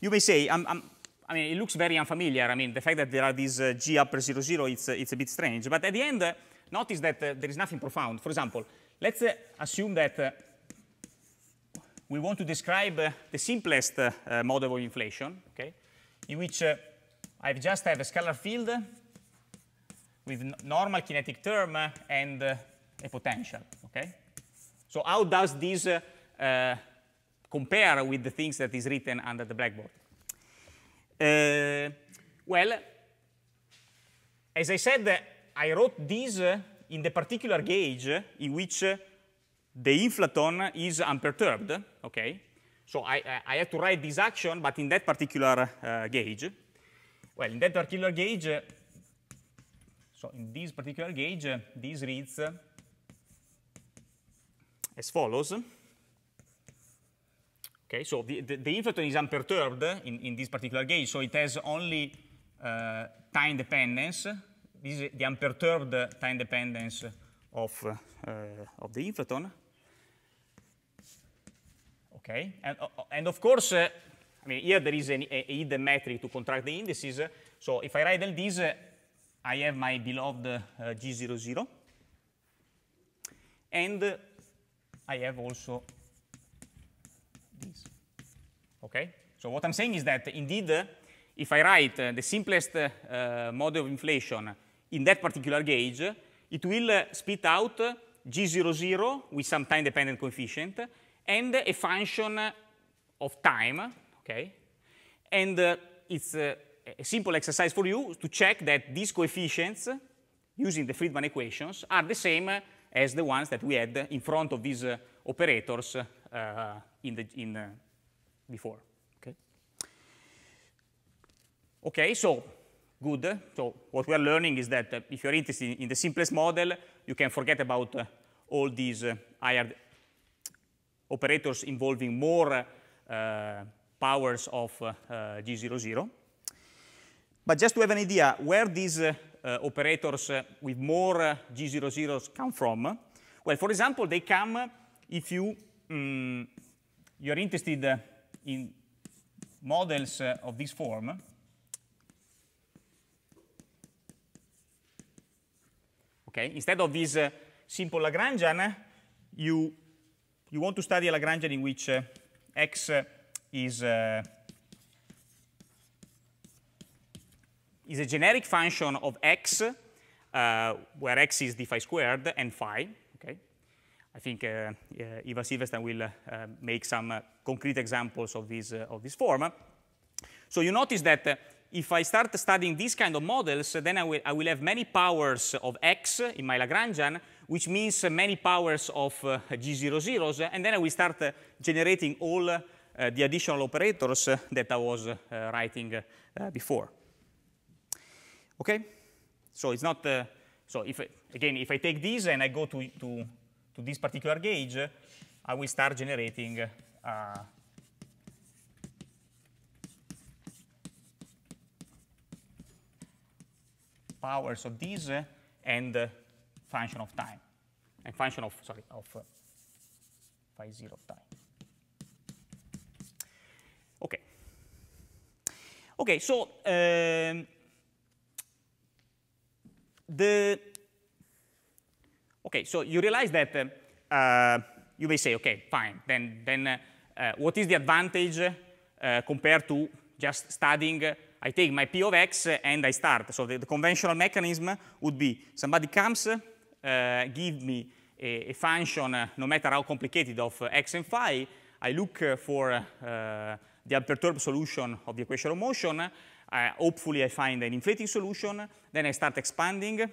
you may say I'm, I'm I mean, it looks very unfamiliar. I mean, the fact that there are these uh, G upper 0, 0, it's, uh, it's a bit strange. But at the end, uh, notice that uh, there is nothing profound. For example, let's uh, assume that uh, we want to describe the simplest model of inflation, okay, in which I just have a scalar field with normal kinetic term and a potential, okay? So how does this compare with the things that is written under the blackboard? Uh, well, as I said, I wrote this uh, in the particular gauge in which the inflaton is unperturbed, okay? So I, I have to write this action, but in that particular uh, gauge. Well, in that particular gauge, so in this particular gauge, this reads uh, as follows. Okay, so the, the, the inflaton is unperturbed in, in this particular gauge, so it has only uh, time dependence. This is the unperturbed time dependence of, uh, of the inflaton. Okay, and, uh, uh and of course, uh, I mean, here there is an, a, a hidden metric to contract the indices. So if I write all this, uh, I have my beloved G00, and I have also Okay? So what I'm saying is that indeed, uh, if I write uh, the simplest uh, uh model of inflation in that particular gauge, it will uh, spit out G00 with some time-dependent coefficient and a function of time, okay? And uh, it's a simple exercise for you to check that these coefficients, using the Friedman equations, are the same as the ones that we had in front of these operators uh, in the in uh, before. Okay. Okay. So good. So what we are learning is that uh, if you are interested in the simplest model, you can forget about uh, all these uh, higher operators involving more uh, powers of G00. But just to have an idea where these operators with more G00s come from, well, for example, they come if you um, mm, you are interested in models uh, of this form, okay, instead of this uh, simple Lagrangian, you, you want to study a Lagrangian in which uh, x is, uh, is a generic function of x, uh, where x is d phi squared and phi. I think uh, uh, Eva Silverstein will uh, make some concrete examples of this, of this form. So you notice that if I start studying these kind of models, then I will, I will have many powers of x in my Lagrangian, which means many powers of uh, G00s, and then I will start uh, generating all uh, the additional operators that I was writing before. Okay? So it's not, so if, again, if I take these and I go to, to to this particular gauge, I will start generating uh, powers of this and uh, function of time, and function of, sorry, of uh, phi 0 of time. OK. OK, so um, the Okay, so you realize that uh, you may say, okay, fine, then, then uh, uh, what is the advantage uh, compared to just studying I take my P of x and I start. So the, the conventional mechanism would be somebody comes, uh, give me a, a function, uh, no matter how complicated, of uh, x and phi. I look for the unperturbed solution of the equation of motion. hopefully I find an inflating solution. Then I start expanding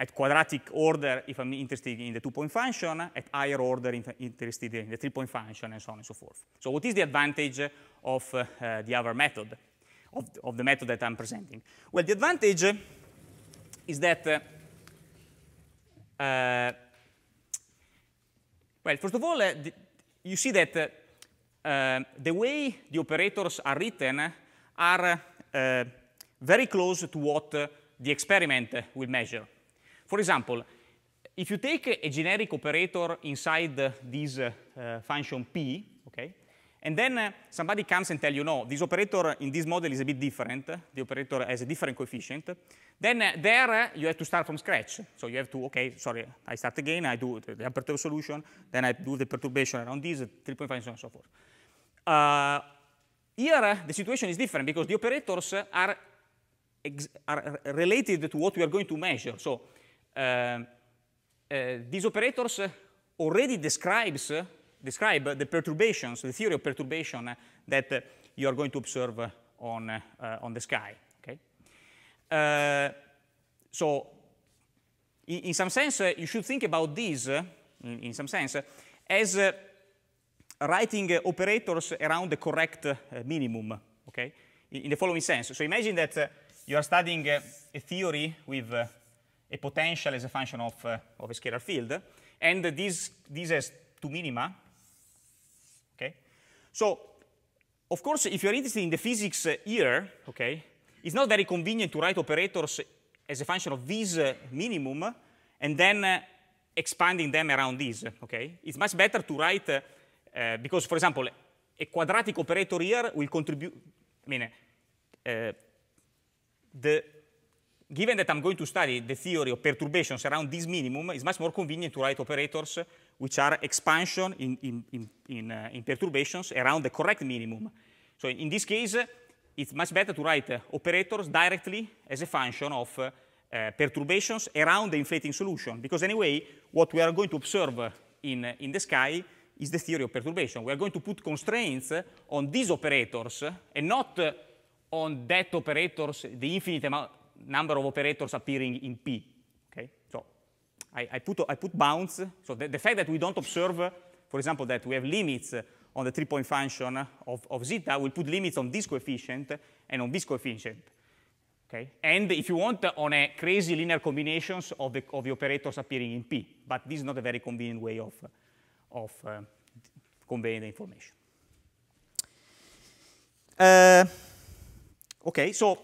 at quadratic order if I'm interested in the two-point function, at higher order if I'm interested in the three-point function, and so on and so forth. So what is the advantage of uh, the other method, of the, of the, method that I'm presenting? Well, the advantage is that, uh, uh, well, first of all, uh, you see that uh, uh, the way the operators are written are very close to what the experiment will measure. For example, if you take a generic operator inside this uh, uh, function p, okay, and then uh, somebody comes and tells you, no, this operator in this model is a bit different. The operator has a different coefficient. Then uh, there uh, you have to start from scratch. So you have to, okay, sorry, I start again. I do the aperture solution. Then I do the perturbation around this, 3.5, and so on and so forth. here the situation is different because the operators are, are related to what we are going to measure. So uh, these operators already describes, describe the perturbations, the theory of perturbation that you are going to observe on, eh, on the sky. Okay? Eh, so in, in, some sense, you should think about these, in, in, some sense, as writing uh, operators around the correct uh, minimum, okay? In, in, the following sense. So imagine that uh, you are studying a theory with a potential as a function of, uh, of a scalar field. And this, this has two minima. Okay? So, of course, if you're interested in the physics uh, here, okay, it's not very convenient to write operators as a function of this uh, minimum and then uh, expanding them around this. Okay? It's much better to write, uh, uh, because, for example, a quadratic operator here will contribute, I mean, the given that I'm going to study the theory of perturbations around this minimum, it's much more convenient to write operators which are expansion in, in, in, in, uh, in perturbations around the correct minimum. So in this case, uh, it's much better to write uh, operators directly as a function of uh, perturbations around the inflating solution, because anyway, what we are going to observe in, uh, in the sky is the theory of perturbation. We are going to put constraints on these operators and not uh, on that operators, the infinite amount, number of operators appearing in P. Okay? So I, I, put, I put bounds. So the, the fact that we don't observe, for example, that we have limits on the three-point function of, of zeta, we'll put limits on this coefficient and on this coefficient. Okay? And if you want, on a crazy linear combinations of the, of the operators appearing in P. But this is not a very convenient way of, of uh, conveying the information. Uh, okay, so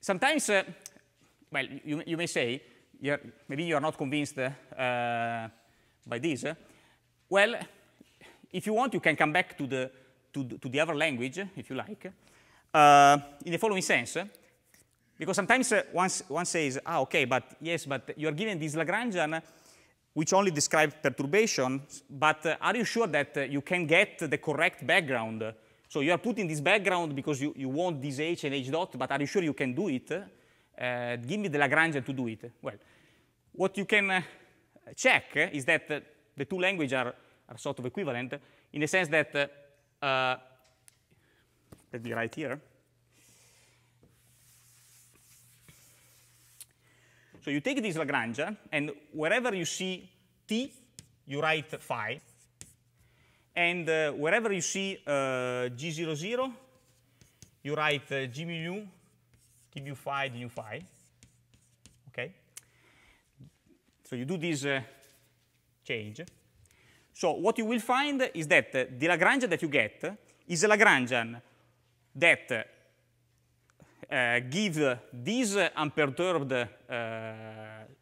sometimes, uh, well, you, you, may say, you're, maybe you are not convinced uh, by this. Well, if you want, you can come back to the, to the, to the other language, if you like, uh, in the following sense. Because sometimes uh, one, one says, ah, okay, but yes, but you are given this Lagrangian uh, which only describes perturbation, but are you sure that you can get the correct background so you are putting this background because you, you want this h and h dot, but are you sure you can do it? Uh, give me the Lagrangian to do it. Well, what you can uh, check is that uh, the two languages are, are, sort of equivalent in the sense that, uh, uh, let me write here. So you take this Lagrangian, and wherever you see t, you write phi. And uh, wherever you see uh, G00, you write uh, gmu, tbu phi, du phi. Okay? So you do this uh, change. So what you will find is that the Lagrangian that you get is a Lagrangian that uh, gives this unperturbed uh,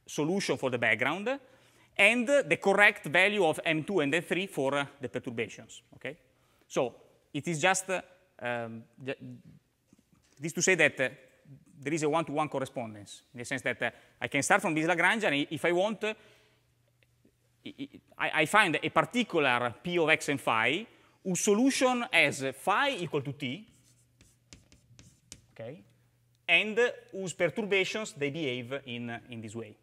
solution for the background and the correct value of M2 and M3 for the perturbations, okay? So it is just, um, this to say that uh, there is a one-to-one -one correspondence, in the sense that uh, I can start from this Lagrangian, and if I want, uh, I, find a particular P of x and phi whose solution has phi equal to t, okay, and whose perturbations they behave in, in this way.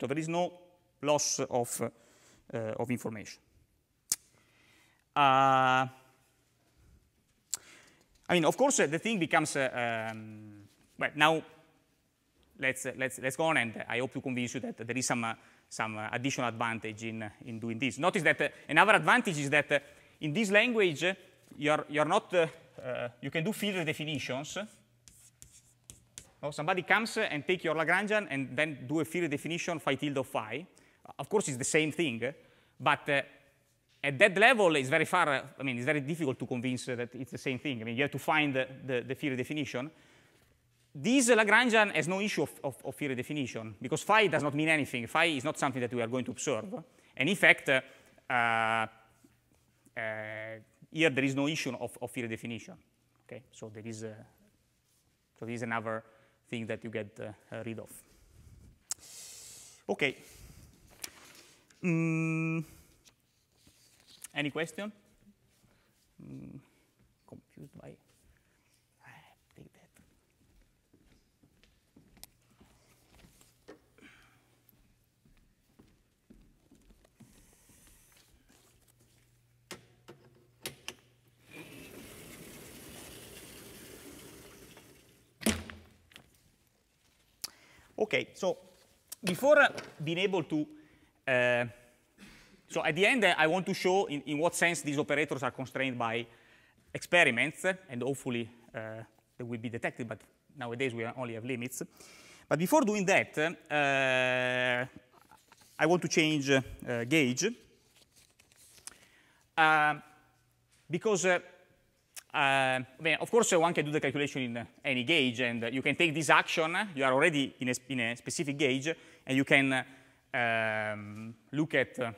So there is no loss of, uh, of information. Uh, I mean, of course, uh, the thing becomes, uh, um, well, now let's, uh, let's, let's go on, and I hope to convince you that there is some, some additional advantage in, in doing this. Notice that another advantage is that in this language, you're, you're not, you can do field definitions, Oh, somebody comes and take your Lagrangian and then do a theory definition phi tilde of phi. Uh, of course, it's the same thing, but uh, at that level, it's very far, uh, I mean, it's very difficult to convince uh, that it's the same thing. I mean, you have to find the, the, the theory definition. This Lagrangian has no issue of, of, of, theory definition because phi does not mean anything. Phi is not something that we are going to observe. And in fact, uh, uh, here there is no issue of, of theory definition. Okay, so there is, so there is another thing that you get uh, rid of okay mm any question mm, confused by Okay, so before uh, being able to, uh, so at the end, uh, I want to show in, in, what sense these operators are constrained by experiments, and hopefully uh, they will be detected, but nowadays we only have limits. But before doing that, uh, I want to change uh, gauge, because uh, then of course, one can do the calculation in any gauge, and you can take this action. You are already in a, in a specific gauge, and you can um, look at uh,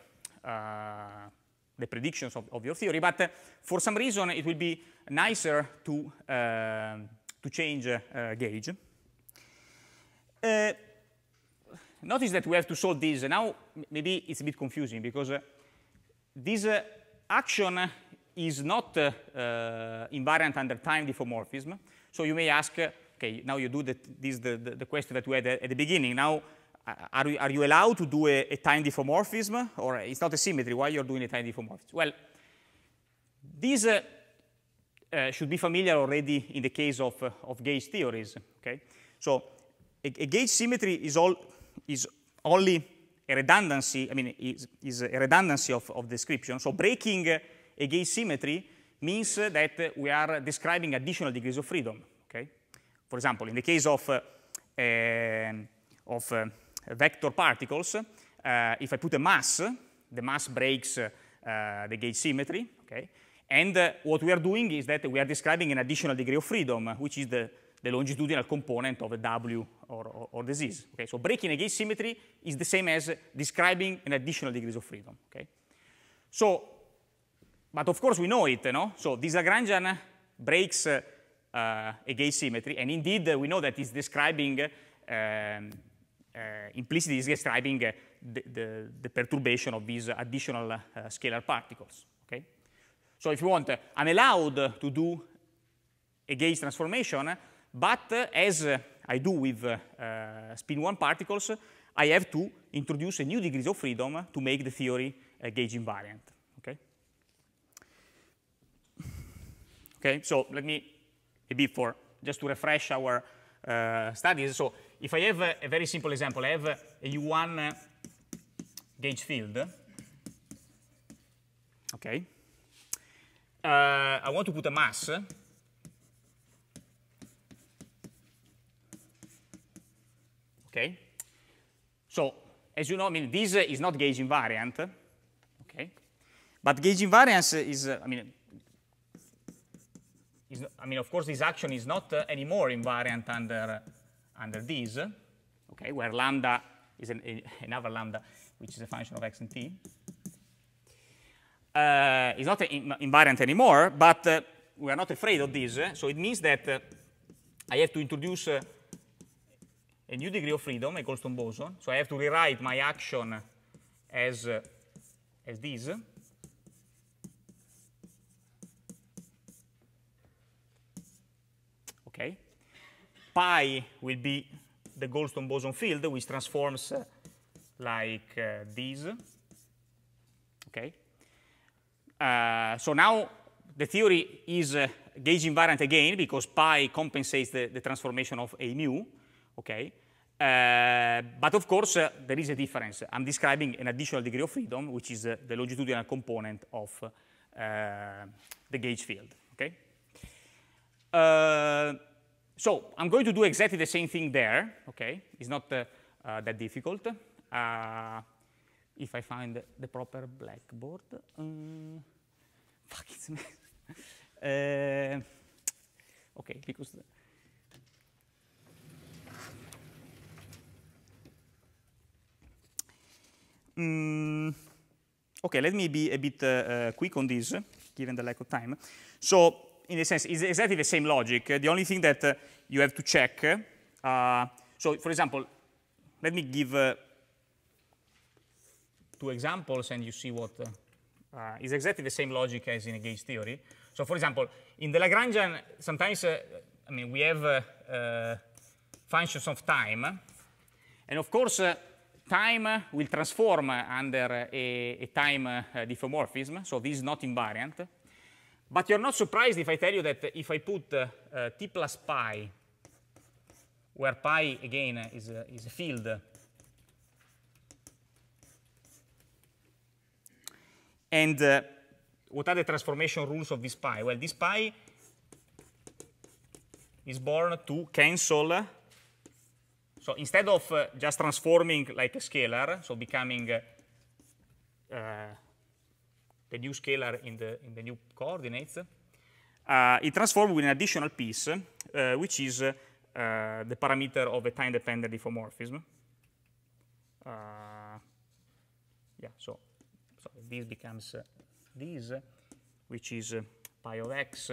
the predictions of, of, your theory. But for some reason, it will be nicer to, um, to change uh, gauge. Uh, notice that we have to solve this. Now, maybe it's a bit confusing because this action is not uh, uh, invariant under time diffeomorphism. So you may ask, okay, now you do the, this, the, the, the question that we had at the beginning. Now, are you, are you allowed to do a, a time diffeomorphism? Or it's not a symmetry, why you're doing a time diffeomorphism? Well, these uh, uh, should be familiar already in the case of, uh, of gauge theories, okay? So a, a gauge symmetry is, all, is only a redundancy, I mean, is, is a redundancy of, of description. So breaking uh, against symmetry means that we are describing additional degrees of freedom. Okay? For example, in the case of, uh, of uh, vector particles, uh, if I put a mass, the mass breaks the gauge symmetry. Okay? And what we are doing is that we are describing an additional degree of freedom, which is the, the longitudinal component of a W or, or, or disease. Okay? So breaking a gauge symmetry is the same as describing an additional degrees of freedom. Okay? So but of course we know it, no? So this Lagrangian breaks uh, a gauge symmetry, and indeed we know that it's describing, um, uh, implicitly it's describing the, the, the, perturbation of these additional uh, scalar particles, okay? So if you want, I'm allowed to do a gauge transformation, but as I do with uh, spin 1 particles, I have to introduce a new degrees of freedom to make the theory gauge invariant. Okay, so let me, a bit for, just to refresh our uh, studies. So if I have a, a, very simple example, I have a U1 uh, gauge field. Okay. Uh, I want to put a mass. Okay. So as you know, I mean, this is not gauge invariant. Okay. But gauge invariance is, uh, I mean, not, I mean, of course, this action is not uh, anymore invariant under, uh, under these, okay, where lambda is an, a, another lambda, which is a function of x and t. Uh, it's not invariant anymore, but uh, we are not afraid of this. So it means that uh, I have to introduce uh, a new degree of freedom, a Goldstone boson. So I have to rewrite my action as, as this. Okay? Pi will be the Goldstone boson field, which transforms uh, like uh, this. Okay? Uh, so now the theory is uh, gauge invariant again because pi compensates the, the transformation of a mu. Okay? Uh, but of course, uh, there is a difference. I'm describing an additional degree of freedom, which is uh, the longitudinal component of uh, the gauge field. Okay? Uh, so I'm going to do exactly the same thing there. Okay, it's not uh, uh, that difficult. Uh, if I find the proper blackboard, uh, fuck it. okay, because. Mm, okay, let me be a bit quick on this, given the lack of time. So in a sense, it's exactly the same logic. Uh, the only thing that uh, you have to check, uh, so for example, let me give uh, two examples and you see what uh, uh, is exactly the same logic as in gauge theory. So for example, in the Lagrangian, sometimes, I mean, we have functions of time. And of course, time will transform under a, a time diffeomorphism, so this is not invariant. But you're not surprised if I tell you that if I put uh, t plus pi, where pi, again, uh, is a, uh, is a field, and uh, what are the transformation rules of this pi? Well, this pi is born to cancel. So instead of uh, just transforming like a scalar, so becoming the new scalar in the, in the new coordinates, uh, it transforms with an additional piece, uh, which is uh, the parameter of a time-dependent diffeomorphism. Uh, yeah, so, so this becomes uh, this, which is uh, pi of x.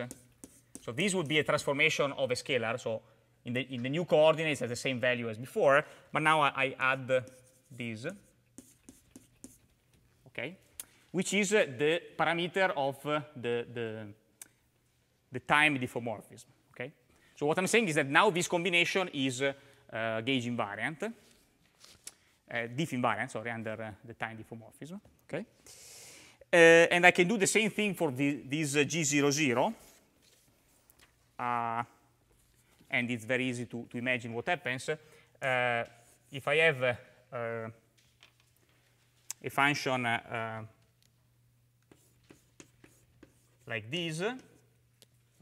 So this would be a transformation of a scalar. So in the, in the new coordinates, has the same value as before, but now I, I add this. Okay which is uh, the parameter of uh, the, the, the, time diffeomorphism. Okay? So what I'm saying is that now this combination is uh, gauge invariant, diff invariant, sorry, under the time diffeomorphism. Okay? and I can do the same thing for the, this G00. Uh, and it's very easy to, to imagine what happens. Uh, if I have uh, a function like this,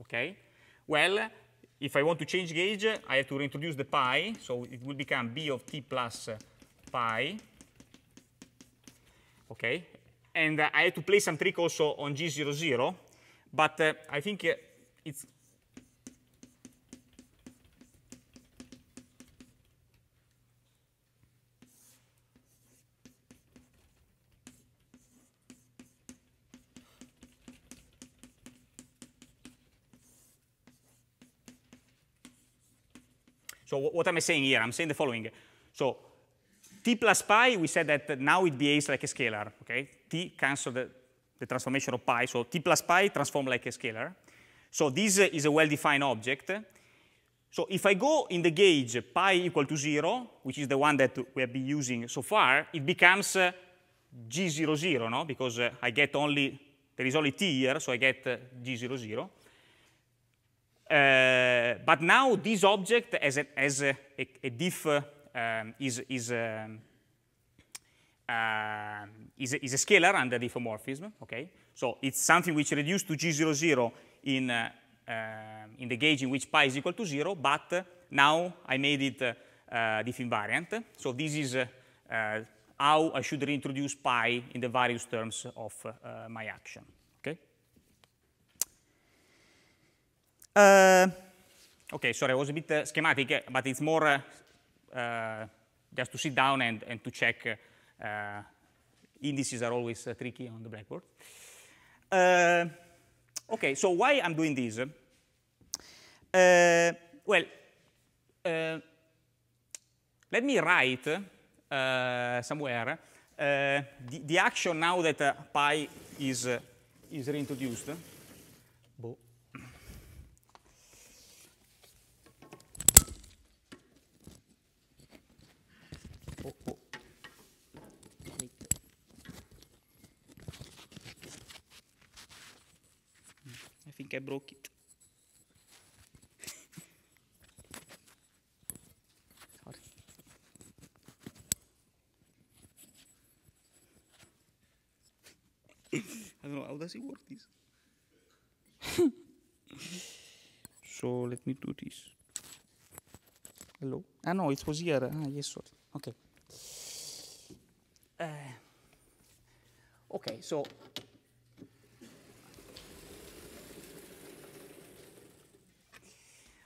okay? Well, if I want to change gauge, I have to reintroduce the pi, so it will become b of t plus pi, okay? And uh, I have to play some trick also on g00, but uh, I think uh, it's what am I saying here? I'm saying the following. So t plus pi, we said that now it behaves like a scalar. Okay, t cancel the, the, transformation of pi, so t plus pi transform like a scalar. So this is a well-defined object. So if I go in the gauge pi equal to 0, which is the one that we have been using so far, it becomes uh, g00, no? because uh, I get only, there is only t here, so I get uh, g00. Uh, but now this object as, a, as a, a, a diff um, is, is, um, uh, is, a, is, a, scalar under diffeomorphism, okay? So it's something which reduced to G00 in, uh, uh, in the gauge in which pi is equal to zero, but now I made it uh, uh, diff invariant. So this is how I should reintroduce pi in the various terms of my action. Uh, okay, sorry, I was a bit uh, schematic, but it's more uh, uh just to sit down and, and to check. Uh, uh, indices are always tricky on the blackboard. okay, so why I'm doing this? well, let me write somewhere the, the, action now that pi is, is reintroduced. think I broke it. Sorry. I don't know, how does it work this? so let me do this. Hello? Ah no, it was here. Ah, yes, sorry. Okay. Uh, okay, so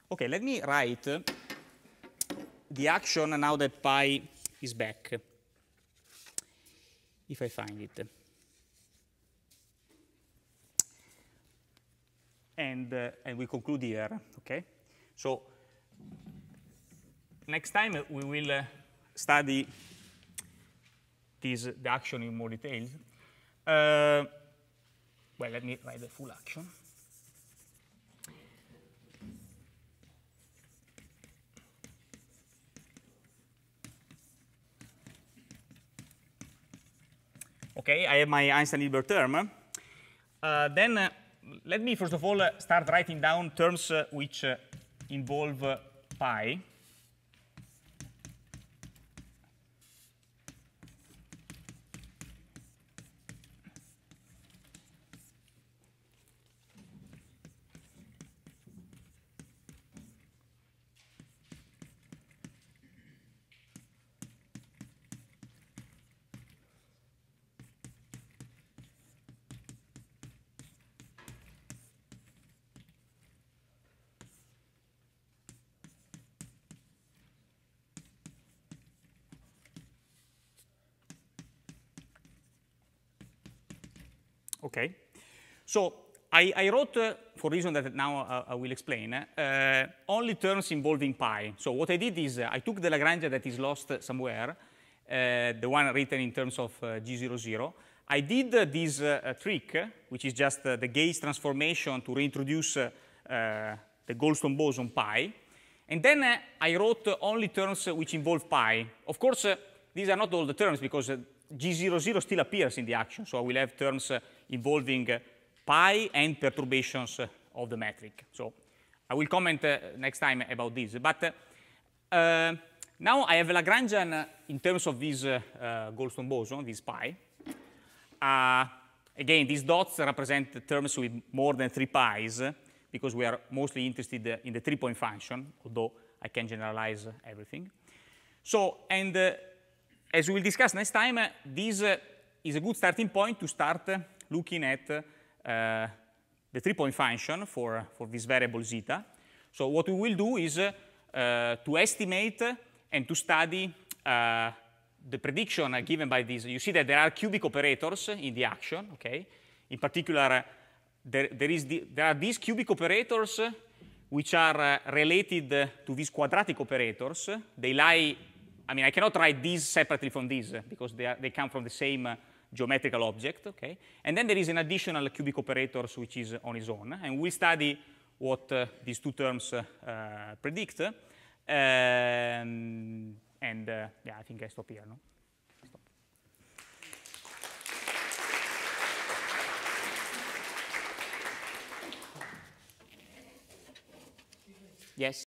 Okay, let me write the action now that pi is back, if I find it. And, uh, and we conclude here, okay? So next time we will uh, study this, the action in more detail. Uh, well, let me write the full action. okay? I have my Einstein-Hilbert term. Uh, then uh, let me, first of all, uh, start writing down terms uh, which uh, involve pi. Okay. So I, I wrote, uh, for reason that now uh, I will explain, uh, only terms involving pi. So what I did is uh, I took the Lagrange that is lost uh, somewhere, uh, the one written in terms of G00. I did this trick, which is just the Gaze transformation to reintroduce the Goldstone boson pi. And then I wrote only terms which involve pi. Of course, these are not all the terms because G00 still appears in the action, so I will have terms uh, involving uh, pi and perturbations uh, of the metric. So I will comment next time about this. But now I have Lagrangian in terms of this Goldstone boson, this pi. again, these dots represent terms with more than three pi's because we are mostly interested in the three-point function, although I can generalize everything. So, and as we will discuss next time, uh, this uh, is a good starting point to start uh, looking at uh, the three-point function for, for this variable zeta. So what we will do is uh, to estimate and to study uh, the prediction given by this. You see that there are cubic operators in the action, okay? In particular, there, there, is the, there are these cubic operators which are related to these quadratic operators. They lie I mean, I cannot write these separately from these uh, because they, are, they come from the same uh, geometrical object, okay? And then there is an additional cubic operator which is on its own, and we study what uh, these two terms uh, uh predict. Um, and uh, yeah, I think I stop here, no? Stop. Yes?